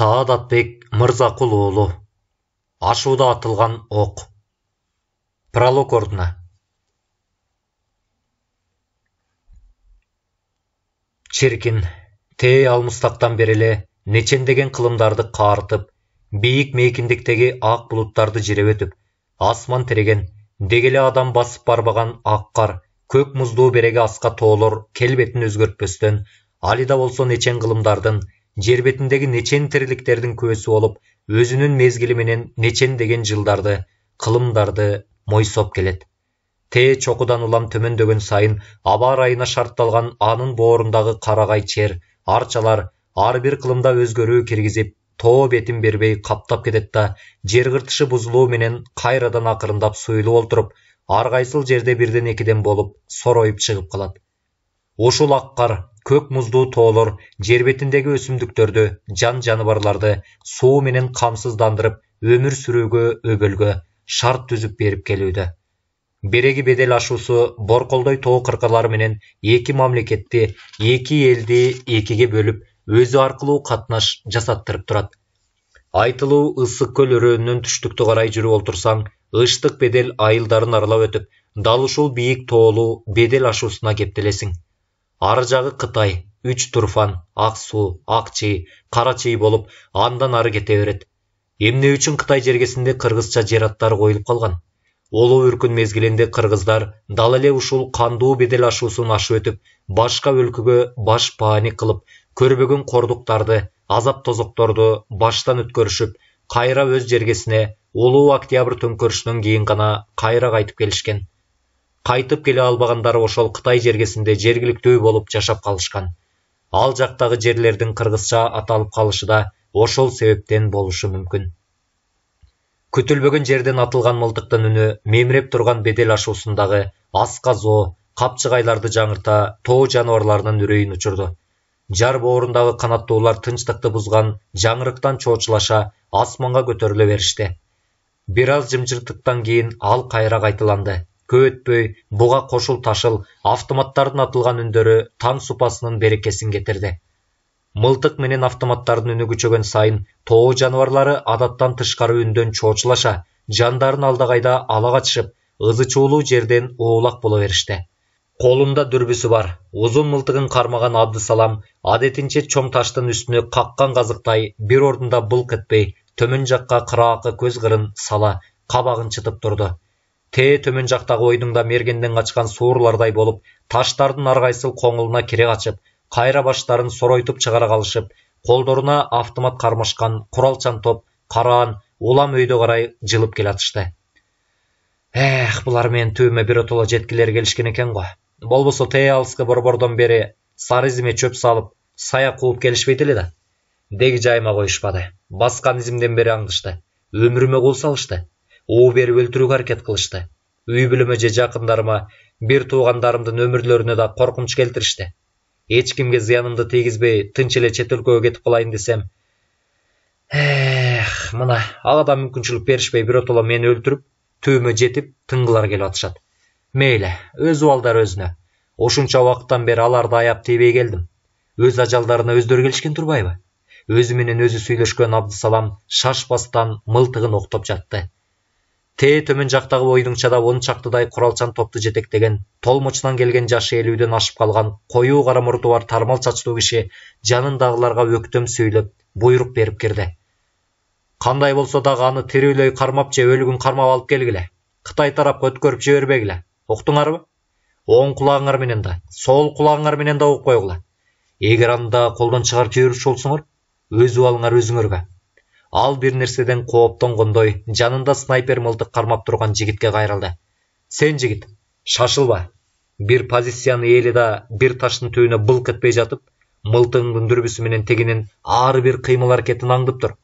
саадатбек мырзақұлұлы ашуда атылған оқ пролог орнына Черкин те алмыстақтан береле нечендеген қылымдарды қарытып биік мекіндіктегі ақ жиреп жеребетіп асман тіреген дегеле адам басып барбаған ақ қар көк мұзду береге асқа толыр келбетін өзгертпестен алида болсо нечен қылымдардың жер бетіндегі нечен тірліктердің көсі болып өзінің мезгіліменен нечен деген жылдарды қылымдарды мойсоп келеді те чоқыдан улам төмендеген сайын аба райына шартталған анын боорундагы қарағай чер арчалар ар бир қылымда өзгөрүү киргизип тоо бетин бербей қаптап кетет да жер кыртышы бузулуу менен кайрадан акырындап суюлуп олтуруп ар кайсыл жерде бирден экиден болуп сороюп чыгып калат ушул ак кар көк муздуу тоолор жер бетиндеги өсүмдүктөрдү жан жаныбарларды суу менен камсыздандырып өмүр сүрүүгө өбөлгө шарт түзүп берип келүүдө береги бедел ашуусу борколдой тоо кыркалары менен эки мамлекетти эки элди экиге бөлүп өзү аркылуу катнаш жасаттырып турат айтылуу ысык көл өрөөнүнөн түштүктү карай жүрүп олтурсаң ыштык бедел айылдарын аралап өтүп дал ушул бийик тоолуу бедел ашуусуна кептелесиң Ары жағы қытай үч турфан ақсу ақчи қарачи болып андан ары кете береді эмне үчүн кытай жергесинде кыргызча жер аттары коюлуп калган олуу үркүн мезгилинде кыргыздар дал эле ушул кандуу бедел ашуусун ашып өтүп башка өлкөгө баш пааник кылып көрбөгөн кордуктарды азап тозокторду баштан өткөрүшүп кайра өз жергесине улуу октябрь төңкөрүшүнөн кийин гана кайра кайтып келишкен кайтып келе албагандар ошол кытай жергесинде жергиликтүү болуп жашап калышкан ал жактагы жерлердин кыргызча аталып калышы да ошол себептен болушу мүмкүн күтүлбөгөн жерден атылган мылтыктын үнү мемиреп турган бедел ашуусундагы аска зоо капчыгайларды жаңырта тоо жаныбарларынын үрөйүн учурду жар боорундагы канаттуулар тынчтыкты бузган жаңырыктан чоочулаша асманга көтөрүлө беришти бир аз жымжырттыктан кийин ал кайра кайталанды көп өтпөй буга кошул ташыл автоматтардын атылган үндөрү таң супасынын берекесин кетирди мылтык менен автоматтардын үнү күчөгөн сайын тоо жаныбарлары адаттан тышкары үндөн чоочулаша жандарын алдагайда ала качышып ызы чуулуу жерден оолак боло беришти колунда дүрбүсү бар узун мылтыгын кармаган абдысалам адетинче чоң таштын үстүнө каккан казыктай бир ордунда былк этпей төмөн жакка кыраакы көз кырын сала кабагын чытып турду те төмөн жактагы ойдуңда мергенден качкан суурлардай болуп таштардын ар кайсыл коңулуна кире качып кайра баштарын соройтуп чыгара калышып колдоруна автомат кармашкан куралчан топ караан улам өйдө карай жылып келатышты эх булар менин түбүмө биротоло жеткилери келишкен экен го болбосо тэ алыскы борбордон бери сары изиме чөп салып сая кууп келишпейт эле да деги жайыма коюшпады баскан изимден бери аңдышты өмүрүмө кол салышты Оу беріп өлтіруге әрекет қылышты үй білімі же жақындарыма бір туугандарымдын өмүрлөрүнө да коркунуч келтиришти эч кимге зыянымды тийгизбей тынч эле чет өлкөгө кетип калайын десем эх мына да мүмкүнчүлүк беришпей биротоло мени өлтүрүп түбүмө жетип тынгылар келип атышат мейли өз убалдары өзүнө ушунча убакыттан бери аларды аяп тийбей келдим өз ажалдарына өздөрү келишкен турбайбы өзү менен өзү сүйлөшкөн абдысалам шашпастан мылтыгын октоп жатты тээ төмөн жактагы ойдуңчада он чактыдай куралчан топту жетектеген толмочунан келген жашы элүүдөн ашып калган коюу кара мурду бар тармал чачтуу киши жанындагыларга өктөм сүйлөп буйрук берип кирди кандай болсо дагы аны тирүүлөй кармап же өлүгүн кармап алып келгиле кытай тарапка өткөрүп жибербегиле уктуңарбы оң кулагыңар менен да сол кулагыңар менен да угуп койгула эгер аны дагы колдон чыгарып жиберчү болсоңор өз убалыңар өзүңөргө ал бир нерседен кооптонгондой жанында снайпер мылтык кармап турган жигитке кайрылды сен жигит шашылба бир позицияны ээли да бир таштын түбүнө былк этпей жатып мылтыгыңдын дүрбүсү менен тигинин ар бир кыймыл аракетин аңдып тур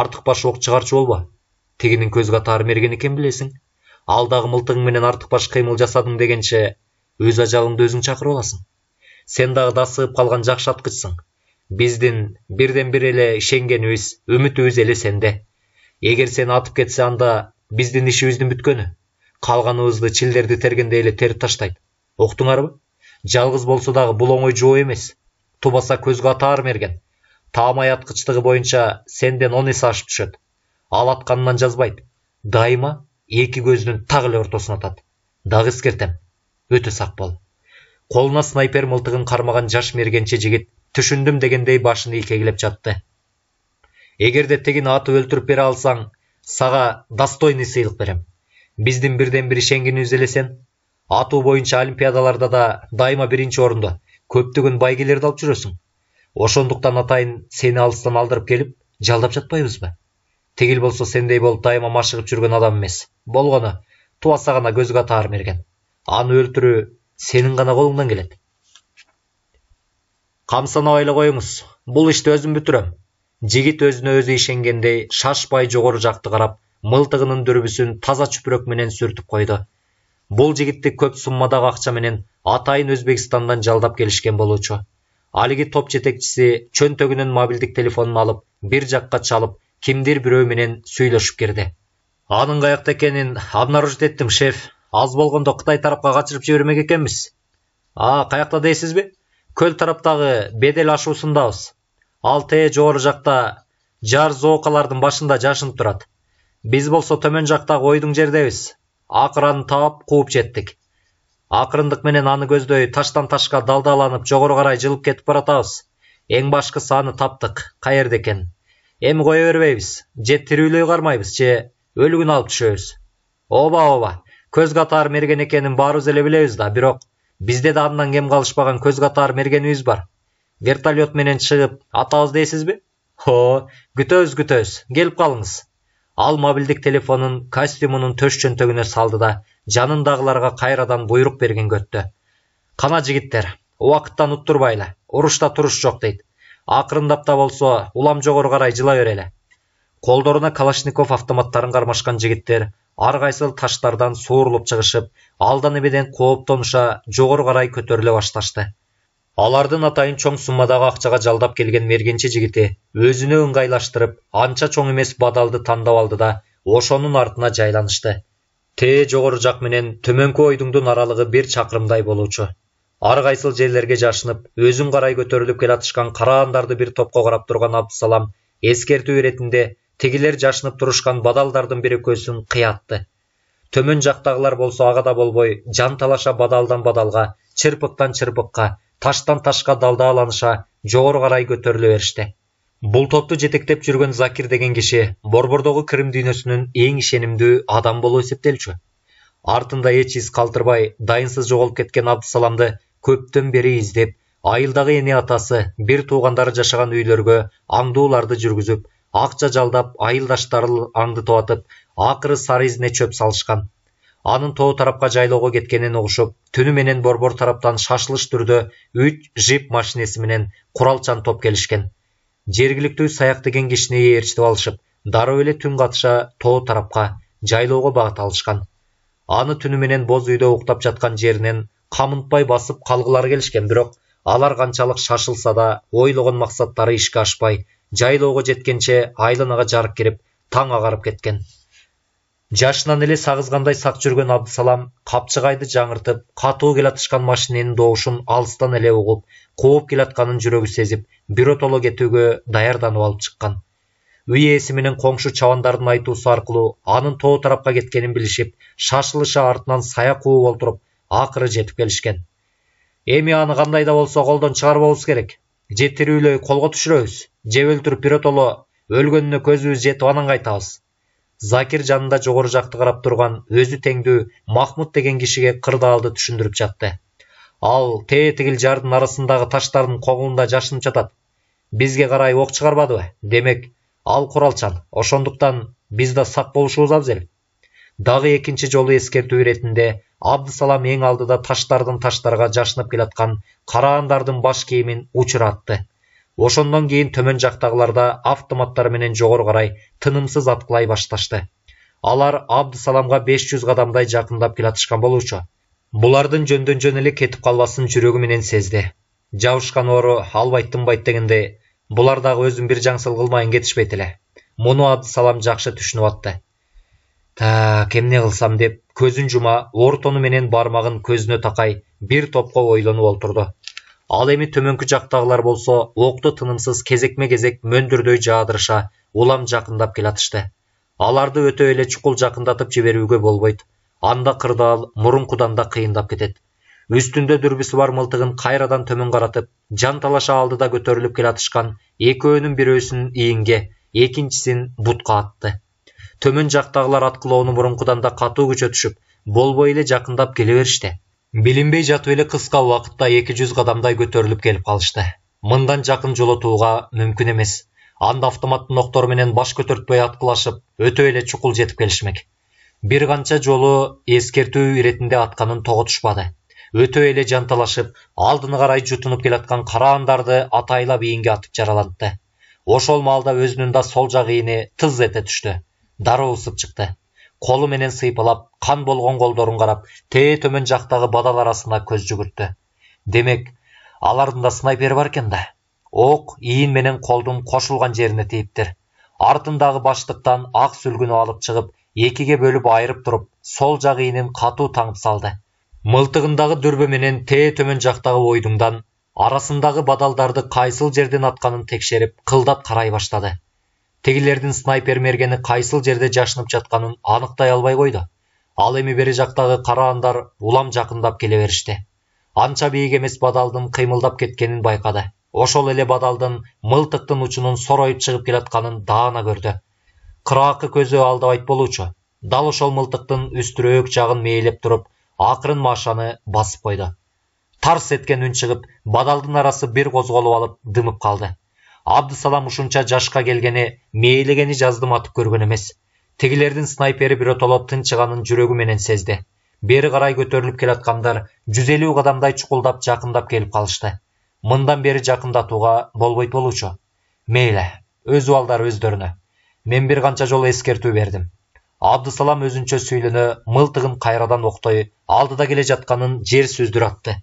артык баш ок чыгарчу болбо тигинин көз атар мерген экен билесиң ал дагы мылтыгың менен артык баш кыймыл жасадың дегенче өз ажалыңды өзүң чакырып аласың сен дагы дасыгып калган жакшы аткычсың биздин бирден бир эле ишенгенибиз үмүтүбүз эле сенде эгер сен атып кетсе анда биздин ишибиздин бүткөнү калганыбызды чилдерди тергендей эле терип таштайт уктуңарбы жалгыз болсо дагы бул оңой жоо эмес тубаса көзгө атаар мерген таам аткычтыгы боюнча сенден он эсе ашып түшөт ал атканынан жазбайт дайыма эки көзүнүн так эле ортосуна атат дагы эскертем өтө сак бол колуна снайпер мылтыгын кармаган жаш мергенче жигит түшіндім дегендей башын икегілеп жатты эгерде де тегин аты өлтүрүп бере алсаң сага достойный сыйлык берем биздин бірден бир ишенгенибиз эле ату атуу боюнча олимпиадаларда да дайыма биринчи орынды, көптөгөн байгелерди алып жүрөсүң ошондуктан атайын сени алыстан алдырып келіп, жалдап жатпайбызбы тигил болсо сендей болуп дайыма машыгып жүргөн адам эмес болгону тубаса гана көзгө таар мерген аны өлтүрүү сенин гана колуңдан келет ойлы коюңуз бұл ишти өзім бүтүрөм жигит өзүнө өзі ишенгендей шашпай жогору жақты қарап, мылтығының дүрбісін таза чүпүрөк менен сүртіп қойды. Бұл жигитти көп суммадагы акча менен атайын өзбекстандан жалдап келишкен болушы алиги топ жетекчиси чөнтөгүнөн мобилдик телефонун алып бир жаққа чалып кимдир бирөө менен сүйлөшүп кирди анын каякта экенин обнаружить эттим шеф аз болгондо кытай тарапқа качырып жибермек экенбиз а каякта дейсизби көл тараптағы бедел ашуусундабыз ал тээ жогору жакта жар зоокалардын башында жашынып турат биз болсо төмөн жактагы ойдуң жердебиз акыры аны таап кууп жеттик акырындык менен аны көздөй таштан ташка далдаланып жогору карай жылып кетип баратабыз эң башкысы аны таптык каерде экен эми кое бербейбиз же тирүүлөй кармайбыз же өлүгүн алып түшөбүз ооба ооба көз катары мерген экенин баарыбыз эле билебиз да бирок Бізде да андан кем қалышпаған көз қатар мергенибиз бар вертолет менен чыгып атабыз бе? хо күтөбүз күтөбүз келип калыңыз ал мобилдик телефонун костюмунун төш чөнтөгүнө салды да жанындагыларга кайрадан буйрук берген көтті. кана жигиттер уақыттан уттурбайлы урушта туруш жок дейт акырындап да болсо улам жогору карай жыла берели колдоруна калашников автоматтарын кармашкан жигиттер арғайсыл таштардан суырылып чыгышып алдан қоып кооптонуша жоғыр қарай көтөрүлө башташты алардын атайын чоң суммадагы акчага жалдап келген мергенче жигити өзүнө ыңгайлаштырып анча чоң эмес бадалды тандап алды да ошонун артына жайланышты те жогору жак менен төмөнкү ойдуңдун аралыгы бир чакырымдай болуучу ар кайсыл жерлерге жашынып өзүн карай көтөрүлүп келатышкан караандарды бир топко карап турган абдысалам эскертүү иретинде тигилер жашынып турушкан бадалдардын бири көзүн кыятты төмөн жактагылар болсо ага да болбой жанталаша бадалдан бадалга чырпыктан чырпыкка таштан ташка далдааланыша жогору карай көтөрүлө беришти бул топту жетектеп жүргөн закир деген киши борбордогу крым дүйнөсүнүн эң ишенимдүү адам болуп эсептелчү артында эч из калтырбай дайынсыз жоголуп кеткен абдысаламды көптөн бери издеп айылдагы эне атасы бир туугандары жашаган үйлөргө аңдууларды жүргүзүп акча жалдап айылдаштарын аңдытып атып акыры сары изине чөп салышкан анын тоо тарапка жайлоого кеткенин угушуп түнү менен борбор тараптан шашылыш түрдө үч жип машинеси менен куралчан топ келишкен жергиликтүү саяк деген кишини ээрчитип алышып дароо эле түн катыша тоо тарапка жайлоого багыт алышкан аны түнү менен боз үйдө уктап жаткан жеринен камынтпай басып калгылары келишкен бирок алар канчалык шашылса да ойлогон максаттары ишке ашпай жайлоого жеткенче айланага жарык кирип таң агарып кеткен жашынан эле сагызгандай сак жүргөн абдысалам капчыгайды жаңыртып катуу келатышкан машиненин добушун алыстан эле угуп кууп келатканын жүрөгү сезип биротоло кетүүгө даярданып алып чыккан үй ээси менен коңшу чабандардын айтуусу аркылуу анын тоо тарапка кеткенин билишип шашылыша артынан сая кууп олтуруп акыры жетип келишкен эми аны кандай да болсо колдон чыгарбообуз керек же тирүүлөй колго түшүрөбүз же өлтүрүп биротоло өлгөнүнө көзүбүз жетип анан кайтабыз закир жанында жогору жакты карап турган өзү теңдүү махмуд деген кишиге кырдаалды түшүндүрүп жатты ал тетигил жардын арасындагы таштардын когулунда жашынып жатат бизге карай ок чыгарбадыбы демек ал куралчан ошондуктан биз да сак болушубуз абзел дагы экинчи жолу эскертүү иретинде абдысалам эң алдыда таштардын таштарга жашынып келаткан караандардын баш кийимин учуратты ошондон кийин төмөн жактагылар да автоматтары менен жогору карай тынымсыз аткылай башташты алар абдысаламга беш жүз кадамдай жакындап келатышкан болуучу булардын жөндөн жөн эле кетип калбасын жүрөгү менен сезди жабышкан оору албайт тынбайт дегендей булар дагы өзүн бир жаңсыл кылмайын кетишпейт эле муну абдысалам жакшы түшүнүп атты так эмне кылсам деп көзүн жума ортону менен бармагын көзүнө такай бир топко ойлонуп олтурду ал эми төмөнкү жактагылар болсо окту тынымсыз кезекме кезек мөндүрдөй жаадырыша улам жакындап келатышты аларды өтө эле чукул жакындатып жиберүүгө болбойт анда кырдаал мурункудан да кыйындап кетет үстүндө дүрбүсү бар мылтыгын кайрадан төмөн каратып жанталаша алдыда көтөрүлүп келатышкан экөөнүн бирөөсүн ийинге экинчисин бутка атты төмөн жактагылар аткылоону мурункудан да катуу күчө түшүп болбой эле жакындап келе беришти билинбей жатып эле кыска убакытта эки жүз кадамдай көтөрүлүп келип калышты мындан жакын жолотууга мүмкүн эмес анда автоматтын октору менен баш көтөртпөй аткылашып өтө эле чукул жетип келишмек бир канча жолу эскертүү иретинде атканын тоготушпады өтө эле жанталашып алдыны карай жутунуп келаткан караандарды атайлап ийинге атып жаралантты ошол маалда өзүнүн да сол жак ийини тыз эте түштү дару ысып чыкты колу менен сыйпалап қан болған қолдарын қарап те төмен жақтағы бадал арасына көз жүгіртті демек алардын да бар екен да оқ ийин менен қолдың қошылған жеріне тийиптир артындағы баштықтан ақ сүлгіні алып шығып екіге бөліп айырып тұрып сол жақ иінін қату таңып салды мылтығындағы дүрбі менен те төмөн жақтағы ойдыңдан бадалдарды қайсыл жерден атқанын тексеріп қылдап қарай баштады тигилердин снайпер мергени кайсыл жерде жашынып жатканын аныктай албай койду ал эми бери жактагы караандар улам жакындап келе беришти анча бийик эмес бадалдын кыймылдап кеткенин байкады ошол эле бадалдын мылтыктын учунун сороюп чыгып келатканын даана көрдү кыраакы көзү алдабайт болуучу дал ошол мылтыктын үстүрөөк жагын мээлеп туруп акырын машаны басып койду тарс эткен үн чыгып бадалдын арасы бир козголуп алып дымып калды абдысалам ұшынша жашка келгені мээлегени жаздым атып көргөн эмес тигилердин снайпери түн тынчыганын жүрөгү менен сезди Бері карай көтөрүлүп келаткандар жүз элүү кадамдай чукулдап жакындап келип калышты мындан бери жакындатууга болбойт үші. Мейлі, өз убалдары өздөрүнө мен бір ғанча жолы ескерту бердім. абдысалам өзүнчө сүйлөнө мылтығын қайрадан оқтай алдыда келе жатқанын жер сөздір атты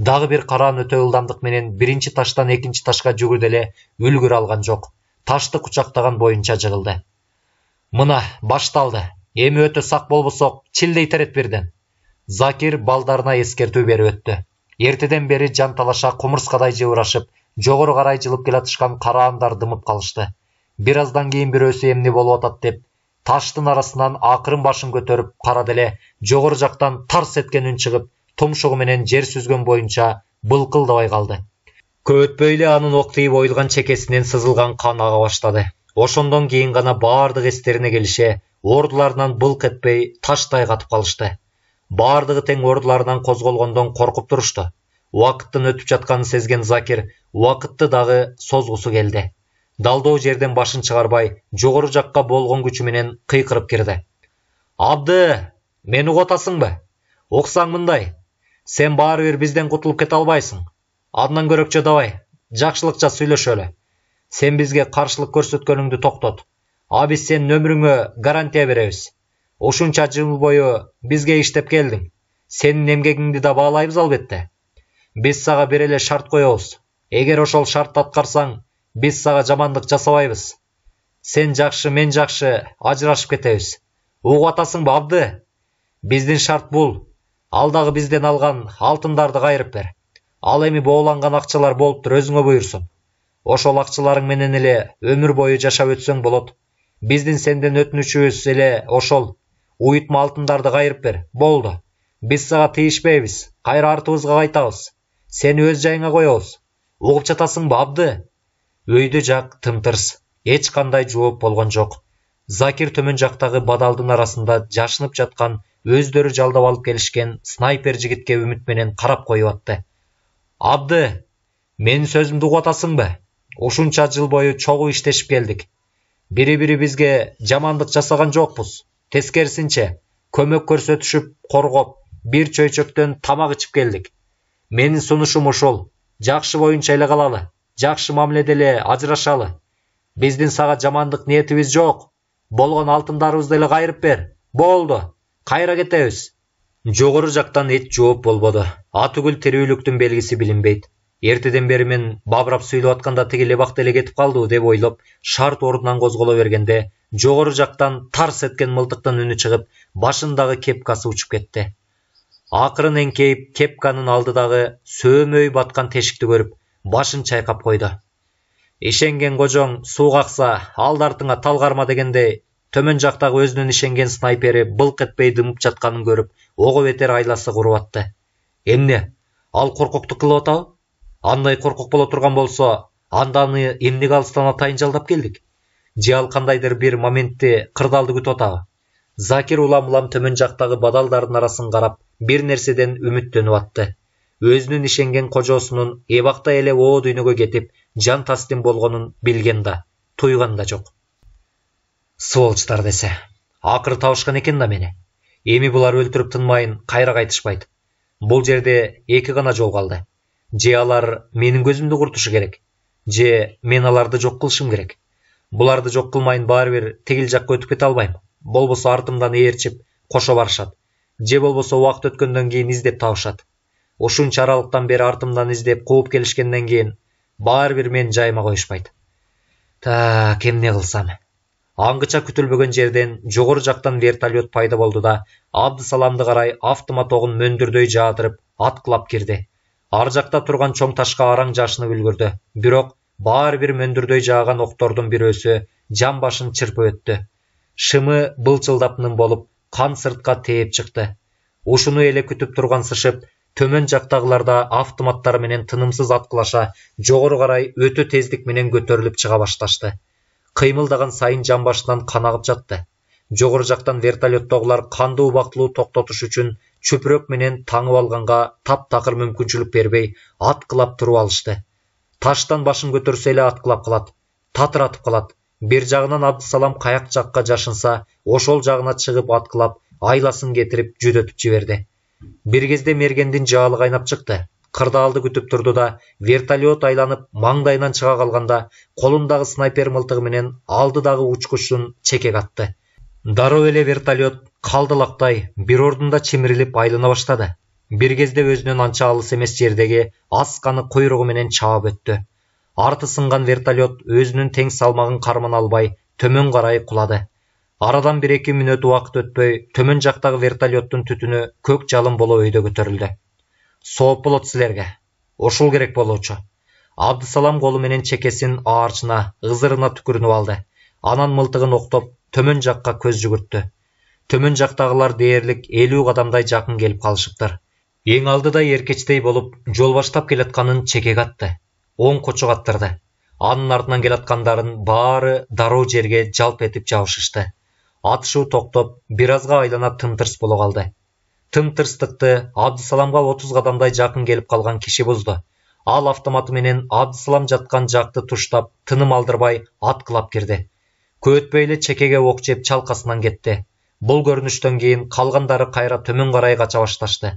дагы бир караан өтө ылдамдык менен биринчи таштан экинчи ташка жүгүрдү эле үлгүрө алган жок ташты кучактаган боюнча жыгылды мына башталды эми өтө сак болбосок чилдей терет бирден закир балдарына эскертүү берип өттү эртеден бери жанталаша кумурскадай жыбырашып жогору карай жылып келатышкан караандар дымып калышты бир аздан кийин бирөөсү эмне болуп атат деп таштын арасынан акырын башын көтөрүп карады эле жогору жактан тарс эткен үн чыгып тұмшығы менен жер сүзгөн боюнча былқылдабай қалды көп өтпөй анын октоюп ойылған чекесинен сызылған кан ага баштады ошондон кийин гана баардык эстерине келише ордуларынан былк этпей таштай катып калышты баардыгы тең ордуларынан козголгондон коркуп турушту убакыттын өтүп жатканын сезген закир убакытты дагы созгусу келди далдоо жерден башын чыгарбай жогору жакка болгон күчү менен кыйкырып кирди абды мени атасыңбы уксаң мындай сен бир бизден кутулуп кете албайсың андан көрөкчө давай жакшылыкча сүйлөшөлү сен бизге каршылык көрсөткөнүңдү токтот а биз сенин өмүрүңө гарантия беребиз ушунча жыл бою бизге иштеп келдиң сенин эмгегиңди да баалайбыз албетте биз сага бир эле шарт коебуз эгер ошол шартты аткарсаң биз сага жамандык жасабайбыз сен жакшы мен жакшы ажырашып кетебиз угуп атасыңбы абды биздин шарт бул алдағы бізден алған алтындарды қайырып бер ал эми бооланган акчалар болуптур өзүңө буюрсун ошол акчаларың менен эле өмүр бою жашап өтсөң болот биздин сенден өтүнүчүбүз эле ошол уютма алтындарды кайрып бер болду биз сага тийишпейбиз кайра артыбызга кайтабыз сени өз жайыңа коебуз угуп жатасыңбы абды өйдө жак тымтырс эч кандай жооп болгон жок закир төмөн жактагы бадалдын арасында жашынып жаткан өздөрү жалдап алып келишкен снайпер жигитке үмүт менен карап коюп атты абды менин сөзүмдү угуп атасыңбы ушунча жыл бою чогуу иштешип келдик бири бирибизге жамандык жасаган жокпуз тескерисинче көмөк көрсөтүшүп коргоп бир чөйчөктөн тамак ичип келдик менин сунушум ушул жакшы боюнча эле калалы жакшы мамиледе эле ажырашалы биздин сага жамандык ниетибиз жок болгон алтындарыбызды эле кайрып бер болду кайра кетебиз жогору жактан эч жооп болбоду атүгүл тирүүлүктүн белгиси билинбейт эртеден бери мен бабырап сүйлөп атканда тиги эле лебак эле кетип калдыбы деп ойлоп шарт ордунан козголо бергенде жогору жактан тарс эткен мылтыктын үнү чыгып башындагы кепкасы учуп кетти акырын эңкейип кепканын алдыдагы сөөмөй баткан тешикти көрүп башын чайкап койду ишенген кожоң суу какса алды артыңа тал карма дегендей төмөн жактагы өзүнөн ишенген снайпери былк этпей дымып жатканын көрүп ого бетер айласы куруп атты эмне ал коркоктук кылып атабы андай коркок боло турган болсо анда аны эмнеге алыстан атайын жалдап келдик же ал кандайдыр бир моментте кырдаалды күтүп атабы закир улам улам төмөн жактагы бадалдардын арасын карап бир нерседен үмүттөнүп атты өзүнүн ишенген кожосунун эбакта эле оо дүйнөгө кетип жан таслим болгонун билген да туйган да жок сволочтар десе ақыры тауышқан екен да мені эми бұлар өлтіріп тынмайын қайра қайтышпайды бұл жерде екі ғана жол қалды же алар менің көзімді құртушы керек же мен аларды жоқ қылшым керек бұларды жоқ қылмайын бәрібір тегіл жаққа өтіп кете алмаймын болбоса артымдан ерчіп қошобар барышады же болбоса уақыт өткөндөн кейін іздеп табышат ушунча аралыктан бері артымдан издеп кууп келишкенден кийин баарыбир мен жайыма коюшпайт та эмне қылсам аңгыча күтүлбөгөн жерден жогору жактан вертолет пайда болду да абдысаламды карай автоматогун мөндүрдөй жаатырып аткылап кирди ар жакта турган чоң ташка араң жашынып үлгүрдү бирок баары бир мөндүрдөй жааган октордун бирөөсү жан башын чырпып өттү шымы былчылдап ным болуп кан сыртка тээп чыкты ушуну эле күтүп турган сышып төмөн жактагылар да автоматтары менен тынымсыз аткылаша жогору карай өтө тездик менен көтөрүлүп чыга башташты кыймылдаган сайын жамбашынан кан агып жатты жогору жактан вертолеттогулар канды убактылуу токтотуш үчүн чөпүрөк менен таңып алганга таптакыр мүмкүнчүлүк бербей аткылап туруп алышты таштан башын көтөрсө эле аткылап калат татыратып калат бир жагынан абдысалам каяк жакка жашынса ошол жагына чыгып аткылап айласын кетирип жүдөтүп жиберди бир кезде мергендин жаалы кайнап чыкты алды күтіп тұрды да вертолет айланып маңдайынан шыға қалғанда қолындағы снайпер мылтығыменен алдыдағы ұчқышын чекек атты дару эле вертолет қалдылақтай бир ордунда чимирилип айлана баштады бір кезде өзінен анча алыс емес жердеги асканы куйругу менен өтті арты сынған вертолет өзінің тең салмағын қармана албай төмен қарай құлады арадан бір екі минөт уақыт өтпей төмен жақтағы вертолеттің түтіні көк жалын бола өйде көтерілді сооп болот силерге ошол керек болуучу абдысалам колу менен чекесин аарчына ызырына түкүрүнүп алды анан мылтыгын октоп төмөн жакка көз жүгүрттү төмөн жактагылар дээрлик элүү кадамдай жакын келип калышыптыр эң алдыда эркечтей болуп жол баштап келатканын чекеге атты оң кочук аттырды анын артынан келаткандардын баары дароо жерге жалп этип жабышышты атышуу токтоп бир азга айлана тымтырс боло калды тым тырыстықты абдысаламға отыз қадамдай жақын келіп қалған кеше бұзды ал автоматыменен абдысалам жатқан жақты тұштап тыным алдырбай атқылап кірді көтбейлі чекеге оқ жеп шалқасынан кетті бұл көрініштен кейін қалғандары қайра төмен қарай қаша башташты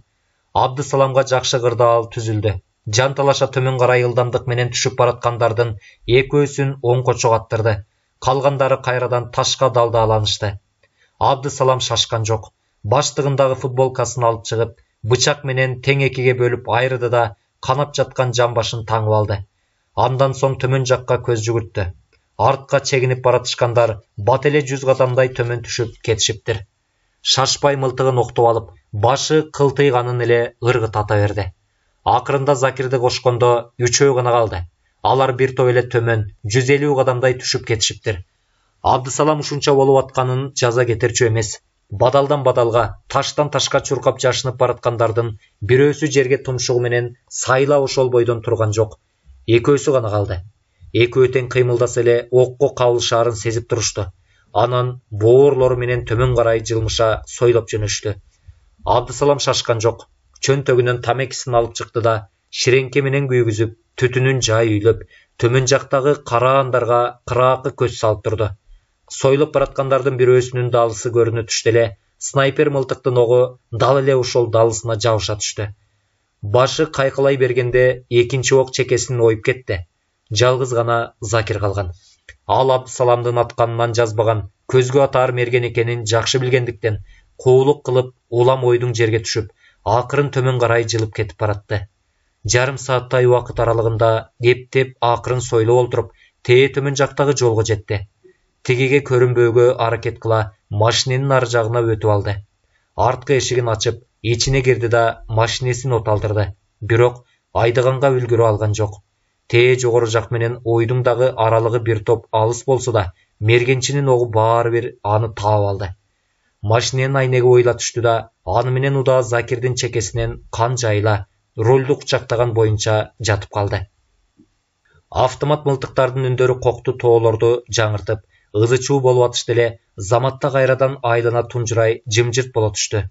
абдысаламға жақшы қырдаал түзілді жанталаша төмен қарай менен түшіп баратқандардың екі оң қочоға аттырды қалғандары қайрадан ташқа далдаланышты абдысалам шашқан жоқ баштығындағы футболкасын алып чыгып бычак менен тең экиге бөлүп айырды да канап жаткан жамбашын таңып алды андан соң төмөн жакка көз жүгүрттү артка чегинип баратышкандар бат эле жүз кадамдай төмөн түшүп кетишиптир шашпай мылтыгын октоп алып башы кылтыйганын эле ыргыт ата берди акырында закирди кошкондо үчөө гана калды алар бир топ эле төмөн жүз элүү кадамдай түшүп кетишиптир абдысалам ушунча болуп атканын жаза кетерчү эмес бадалдан бадалға таштан ташқа чуркап жашынып баратқандардың бирөөсү жерге тумшугу менен сайла ошол бойдон турган жок экөөсү гана калды экөө тең кыймылдаса эле окко кабылышаарын сезип турушту анан боорлору менен төмөн карай жылмыша сойлоп жөнөштү абдысалам шашкан жок чөнтөгүнөн тамекисин алып чыкты да ширеңке менен күйгүзүп түтүнүн жай үйлөп төмөн жактагы караандарга кыраакы көз салып турду сойлып баратқандардың бирөөсүнүн далысы көріні түштү снайпер мылтықтың оғы дал эле ошол далысына жабыша түштү башы қайқылай бергенде екінші оқ чекесін ойып кетті. Жалғыз ғана закир қалған. ал абдысаламдын атқанынан жазбаған, көзгө атар мерген екенін жақсы білгендіктен куулук қылып улам ойдың жерге түшіп, ақырын төмен қарай жылып кетип баратты жарым сааттай уақыт аралығында эптеп ақырын сойлоп отырып тее төмен жақтағы жолға жетті тигиге көрүнбөөгө аракет кыла машиненин ары жагына өтүп алды арткы эшигин ачып ичине кирди да машинесин от алдырды бирок айдыганга үлгүрө алган жок тээ жогору жак менен ойдун дагы аралыгы бир топ алыс болсо да мергенчинин огу баары бир аны таап алды машиненин айнеги ойула түштү да аны менен удаа закирдин чекесинен кан жайыла рулду кучактаган боюнча жатып калды автомат мылтыктардын үндөрү кокту тоолорду жаңыртып ызы чуу болуп атышты эле заматта кайрадан айдана тунжурай жымжырт боло түштү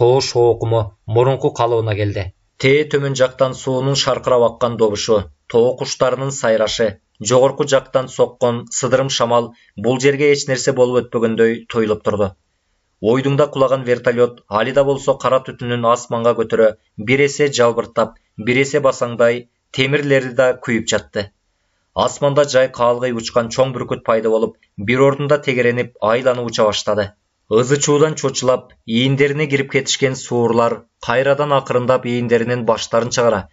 тоо шоокуму мурунку калыбына келди тээ төмөн жактан суунун шаркырап аккан добушу тоо куштарынын сайрашы жогорку жактан соккон сыдырым шамал бул жерге эч нерсе болуп өтпөгөндөй туюлуп турду ойдуңда кулаган вертолет али да болсо кара түтүнүн асманга көтөрө бир эсе жалбырттап бир эсе басаңдай темирлери да күйүп жатты асманда жай қалғай ұшқан чоң бүркіт пайда болып бир ордунда тегеренип айланып уча баштады ызы чуудан чочулап ийиндерине кирип кетишкен суурлар қайрадан ақырындап ийиндеринен баштарын чыгара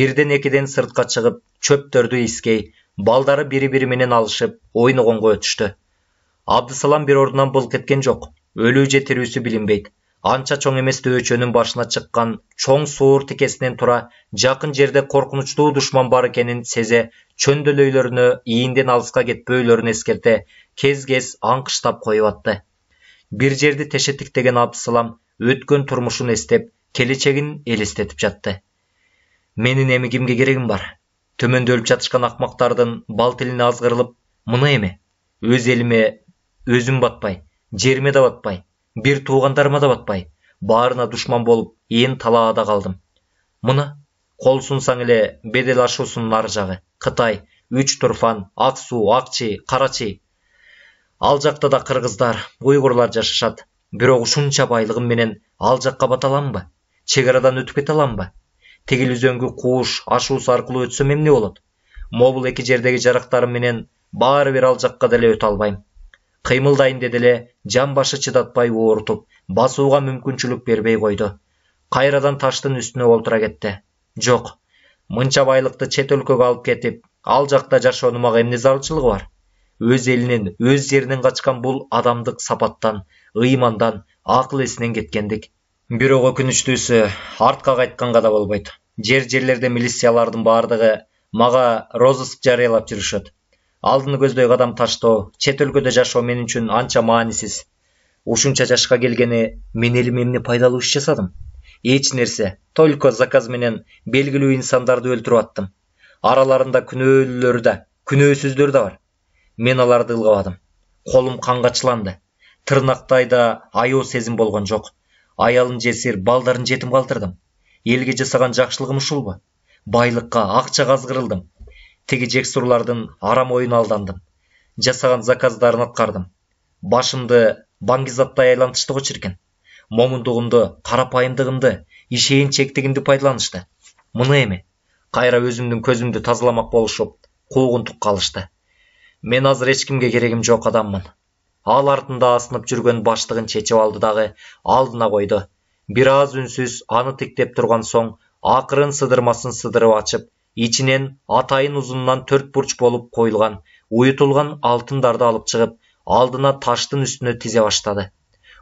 бирден экиден сыртқа чыгып чөптөрдү искей балдары бірі бири менен алышып ойногонго өтүштү абдысалам бир ордунан былк кеткен жоқ өлүү же тирүүсү билинбейт анча чоң эмес дөөчөнүн башына чыккан чоң суур тикесинен тура жакын жерде коркунучтуу душман бар экенин сезе чөндөлөйлөрүнө ийинден алыска алысқа эскерте кез кез аңкыштап коюп атты бир жерди тешетиктеген абдысалам өткөн турмушун эстеп келечегин элестетип жатты менин эми кимге керегим бар өлүп жатышкан акмактардын бал тилине азгырылып мына эми өз элиме өзүм батпай жериме да батпай бир туугандарыма да батпай баарына душман болуп эн талаада калдым мына кол сунсаң эле бедел ашуусунун нары жагы кытай үч турфан ак суу акчый карачый ал жакта да кыргыздар уйгурлар жашашат бирок ушунча байлыгым менен ал жакка бата аламбы чек арадан өтүп кете аламбы тигил үзөңгү кууш ашуусу аркылуу өтсөм эмне болот мобул эки жердеги жарактарым менен баары бир ал жакка деле өтө албайм кыймылдайын деди эле жан башы чыдатпай оорутуп басууга мүмкүнчүлүк бербей койду кайрадан таштын үстүнө олтура кетти жок мынча байлыкты чет өлкөгө алып кетип ал жакта жашоонун мага эмне зарылчылыгы бар өз элинен өз жеринен качкан бул адамдык сапаттан ыймандан акыл эсинен кеткендик бирок өкүнүчтүүсү артка кайтканга да болбойт жер жерлерде милициялардын баардыгы мага розыск жарыялап жүрүшөт алдыны көздөй кадам таштоо чет өлкөдө жашоо мен үчүн анча маанисиз ушунча жашка келгени мен элиме эмне пайдалуу иш жасадым еч нерсе только заказ менен белгилүү инсандарды өлтүрүп аттым араларында күнөөлүүлөр да күнөөсүздөр да бар мен аларды ылгабадым колум кангачыланды чыланды да аяу сезим болгон жок аялын жесир балдарын жетім калтырдым элге жасаган жакшылыгым ушулбу байлыкка акчага азгырылдым тиги жексурлардын арам оюна алдандым жасаган заказдарын аткардым башымды баңгизаттай айлантышты го чиркин момындығымды қарапайымдығымды чектігімді пайдаланышты мына эми кайра өзүмдүн көзүмдү тазаламак болушуп куугунтукка қалышты мен азыр ешкімге керегім жоқ адаммын ал артында асынып жүрген баштығын чечип алды дагы алдына қойды бир аз үнсүз аны тіктеп тұрған соң ақырын сыдырмасын сыдырып ачып ичинен атайын узунунан төрт бурч болып қойылған ұйытылған алтындарды алып шығып, алдына таштын үстіне тизе баштады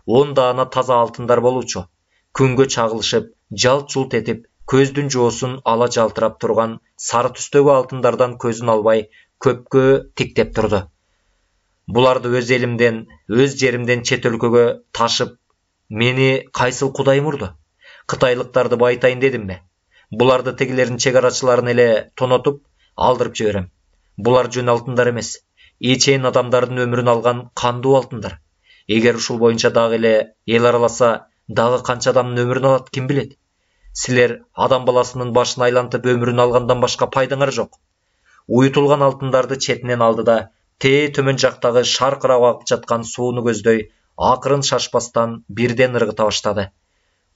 он даана таза алтындар болучу күнгө чагылышып жалт жулт этип көздүн жоосун ала жалтырап турган сары түстөгү алтындардан көзүн албай көпкө тиктеп турду буларды өз элимден өз жеримден чет өлкөгө ташып мени кайсыл кудайым урду кытайлыктарды байытайын дедимби буларды тигилердин чек арачыларын эле тонотуп алдырып жиберем булар жөн алтындар эмес эчейин адамдардын өмүрүн алган кандуу алтындар эгер ушул боюнча дагы эле эл араласа дагы канча адамдын өмүрүн алат ким билет силер адам баласынын башын айлантып өмүрүн алгандан башка пайдаңар жок уютулган алтындарды четинен алды да тээ төмөн жактагы шаркырап агып жаткан сууну көздөй акырын шашпастан бирден ыргыта баштады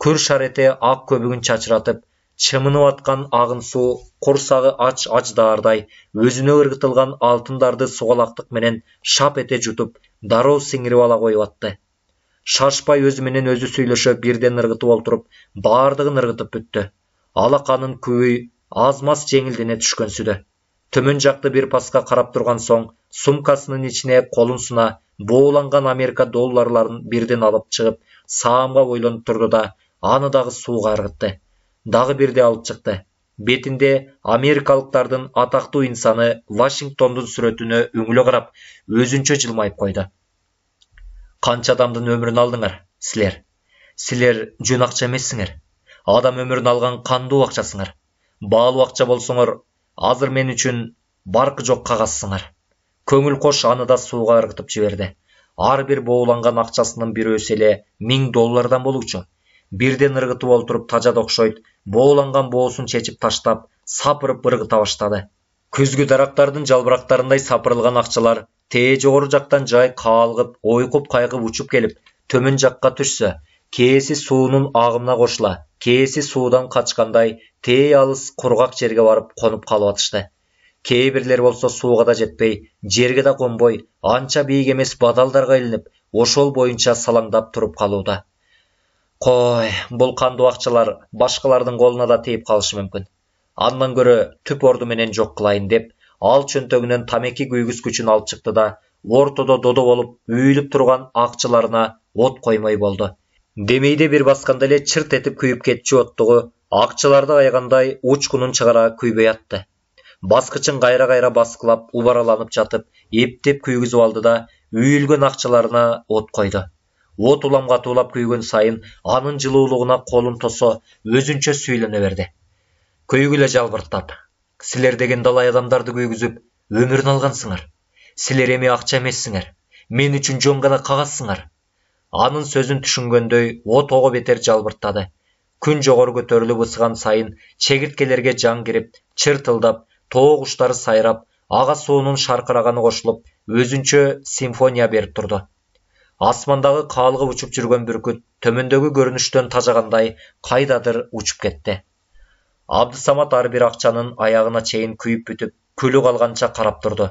күр шарэте ак көбүгүн чачыратып чымынып аткан агын суу курсагы ач аждаардай өзүнө ыргытылган алтындарды сугалактык менен шап эте жутуп дароо сиңирип ала қойып атты шашпай өзү өзі өзү бірден бирден отырып олтуруп ырғытып ыргытып бүттү алаканын азмас аз маз жеңилдене түшкөнсүдө төмөн жакты бир қарап карап турган соң сумкасынын ішіне қолын суна буланған америка долларларын бирден алып шығып, саамға ойланып тұрды да аны дагы сууга ыргытты дагы алып шықты бетінде америкалықтардың атақты инсаны Вашингтондың сүретіне үңіле қарап өзінше жылмайып қойды қанша адамдың өмірін алдыңар сілер сілер жөн ақша емессіңер адам өмірін алған қанды уақшасыңар балы уақша болсоңор азыр мен үшін барқы жоқ қағазсыңар көңіл қош аны да суға ырғытып жіберді ар бир бооланган акчасынын бирөөсү эле миң доллардан болуучу бирден ыргытып олтуруп тажады окшойт бооланган боосун чечип таштап сапырып ыргыта баштады күзгү дарактардын жалбырактарындай сапырылган акчалар тээ жогору жактан жай каалгып ойкуп кайгып учуп келип төмөн жакка түшсө кээси суунун агымына кошула кээси суудан качкандай тээ алыс кургак жерге барып конуп калып атышты кээ бирлер болсо сууга да жетпей жерге да конбой анча бийик эмес бадалдарга илинип ошол боюнча салаңдап туруп калууда қой бұл қанды уақытшылар башқалардың қолына да тиіп қалышы мүмкін аннан көрі түп менен жоқ қылайын деп ал чөнтөгүнөн тамеки күйгүз алып чыкты да ортодо додо болуп үйүлүп турган акчыларына от коймой болду демейде бир басканда эле чырт этип күйүп кетчү оттугу акчыларды айгандай учкунун чыгара күйбөй атты баскычын кайра кайра баскылап убараланып жатып эптеп күйгүзүп алды да үйүлгөн акчаларына от койду от уламға тулап күйген сайын аның жылулығына қолын тосо өзінше сөйлене берді көйгіле жалбырттап сілер деген далай адамдарды көйгізіп өмірін алғансыңар сілер еме ақша емессіңер мен үшін жөн ғана қағазсыңар анын сөзін түшүнгөндөй от ого бетер жалбырттады күн жоғары көтеріліп ысыған сайын чегирткелерге жан кіріп чыртылдап тоо сайрап аға суының шарқырағаны қосылып өзінше симфония беріп тұрды аспандағы қалғып ұшып жүрген бүркіт төмендегі көрініштен тажағандай қайдадыр ұшып кетті абдысамат бир ақшаның аяғына шейін күйіп бүтіп күлі қалғанша қарап тұрды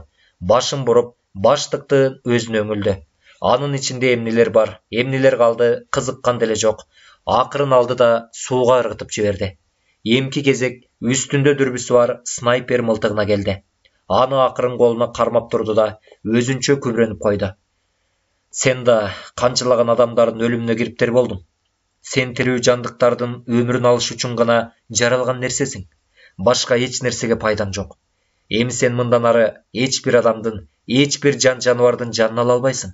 башын бұрып баштықты өзін өзіне анын ішінде эмнелер бар эмнелер қалды қызыққан деле жоқ ақырын алды да суға ырғытып жіберді емкі кезек үстінде дүрбісі бар снайпер мылтығына келді аны ақырын қолына қармап тұрды да өзінше күбіреніп қойды сен да канчалаган адамдардын өлүмүнө кириптер болдуң сен тирүү жандыктардын өмүрүн алыш үчүн гана жаралган нерсесиң башка эч нерсеге пайдаң жок эми сен мындан ары эч бир адамдын эч бир жан жаныбардын жанын ала албайсың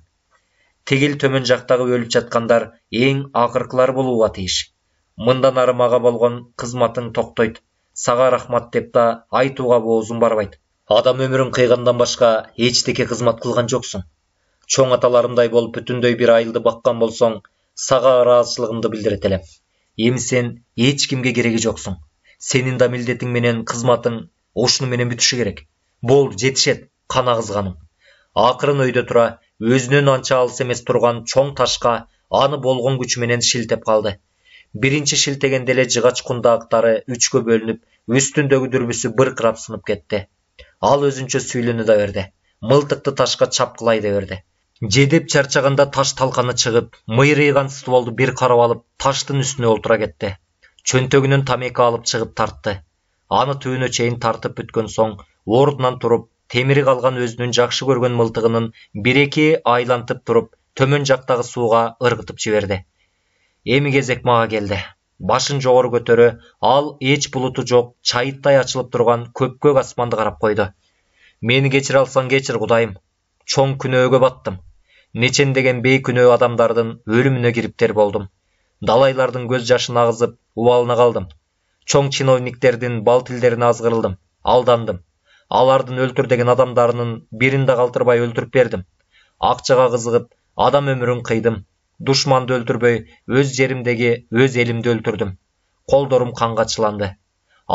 тигил төмөн жактагы өлүп жаткандар эң акыркылар болууга тийиш мындан ары мага болгон кызматың токтойт сага рахмат деп да айтууга боозум барбайт адам өмүрүн кыйгандан башка эчтеке кызмат кылган жоксуң чоң аталарымдай болып бүтүндөй бир айылды баккан болсоң сага ыраазычылыгымды билдирет элем эми сен эч кимге кереги жоксуң сенин да милдетиң менен кызматың ушуну менен бүтүшү керек болду жетишет кан агызганың акырын өйдө тура өзүнөн анча алыс эмес турган чоң ташка аны болгон күчү менен шилтеп калды биринчи шилтегенде эле жыгач кундактары үчкө бөлүнүп үстүндөгү дүрбүсү быркырап сынып кетти ал өзүнчө сүйлөнө да берди мылтыкты ташка чапкылай да берди жедеп чарчаганда таш талканы чыгып мыйрыйган стволду бир карап алып таштын үстүнө олтура кетти чөнтөгүнөн тамеки алып чыгып тартты аны түбүнө чейин тартып бүткөн соң ордунан туруп темири калган өзүнүн жакшы көргөн мылтыгынын бир эки айлантып туруп төмөн жактагы сууга ыргытып жиберди эми кезек мага келди башын жогору көтөрө ал эч булуту жок чайыттай ачылып турган көпкөк асманды карап койду мени кечире алсаң кечир кудайым чоң күнөөгө баттым нечендеген бейкүнө адамдардын өлүмүнө кириптер болдым далайлардын көз жашын агызып убалына калдым чоң чиновниктердин бал тилдерине азгырылдым алдандым алардын өлтүр деген адамдарынын бирин да калтырбай өлтүрүп бердим акчага кызыгып адам өмүрүн кыйдым душманды өлтүрбөй өз жеримдеги өз элимди өлтүрдүм колдорум канга чыланды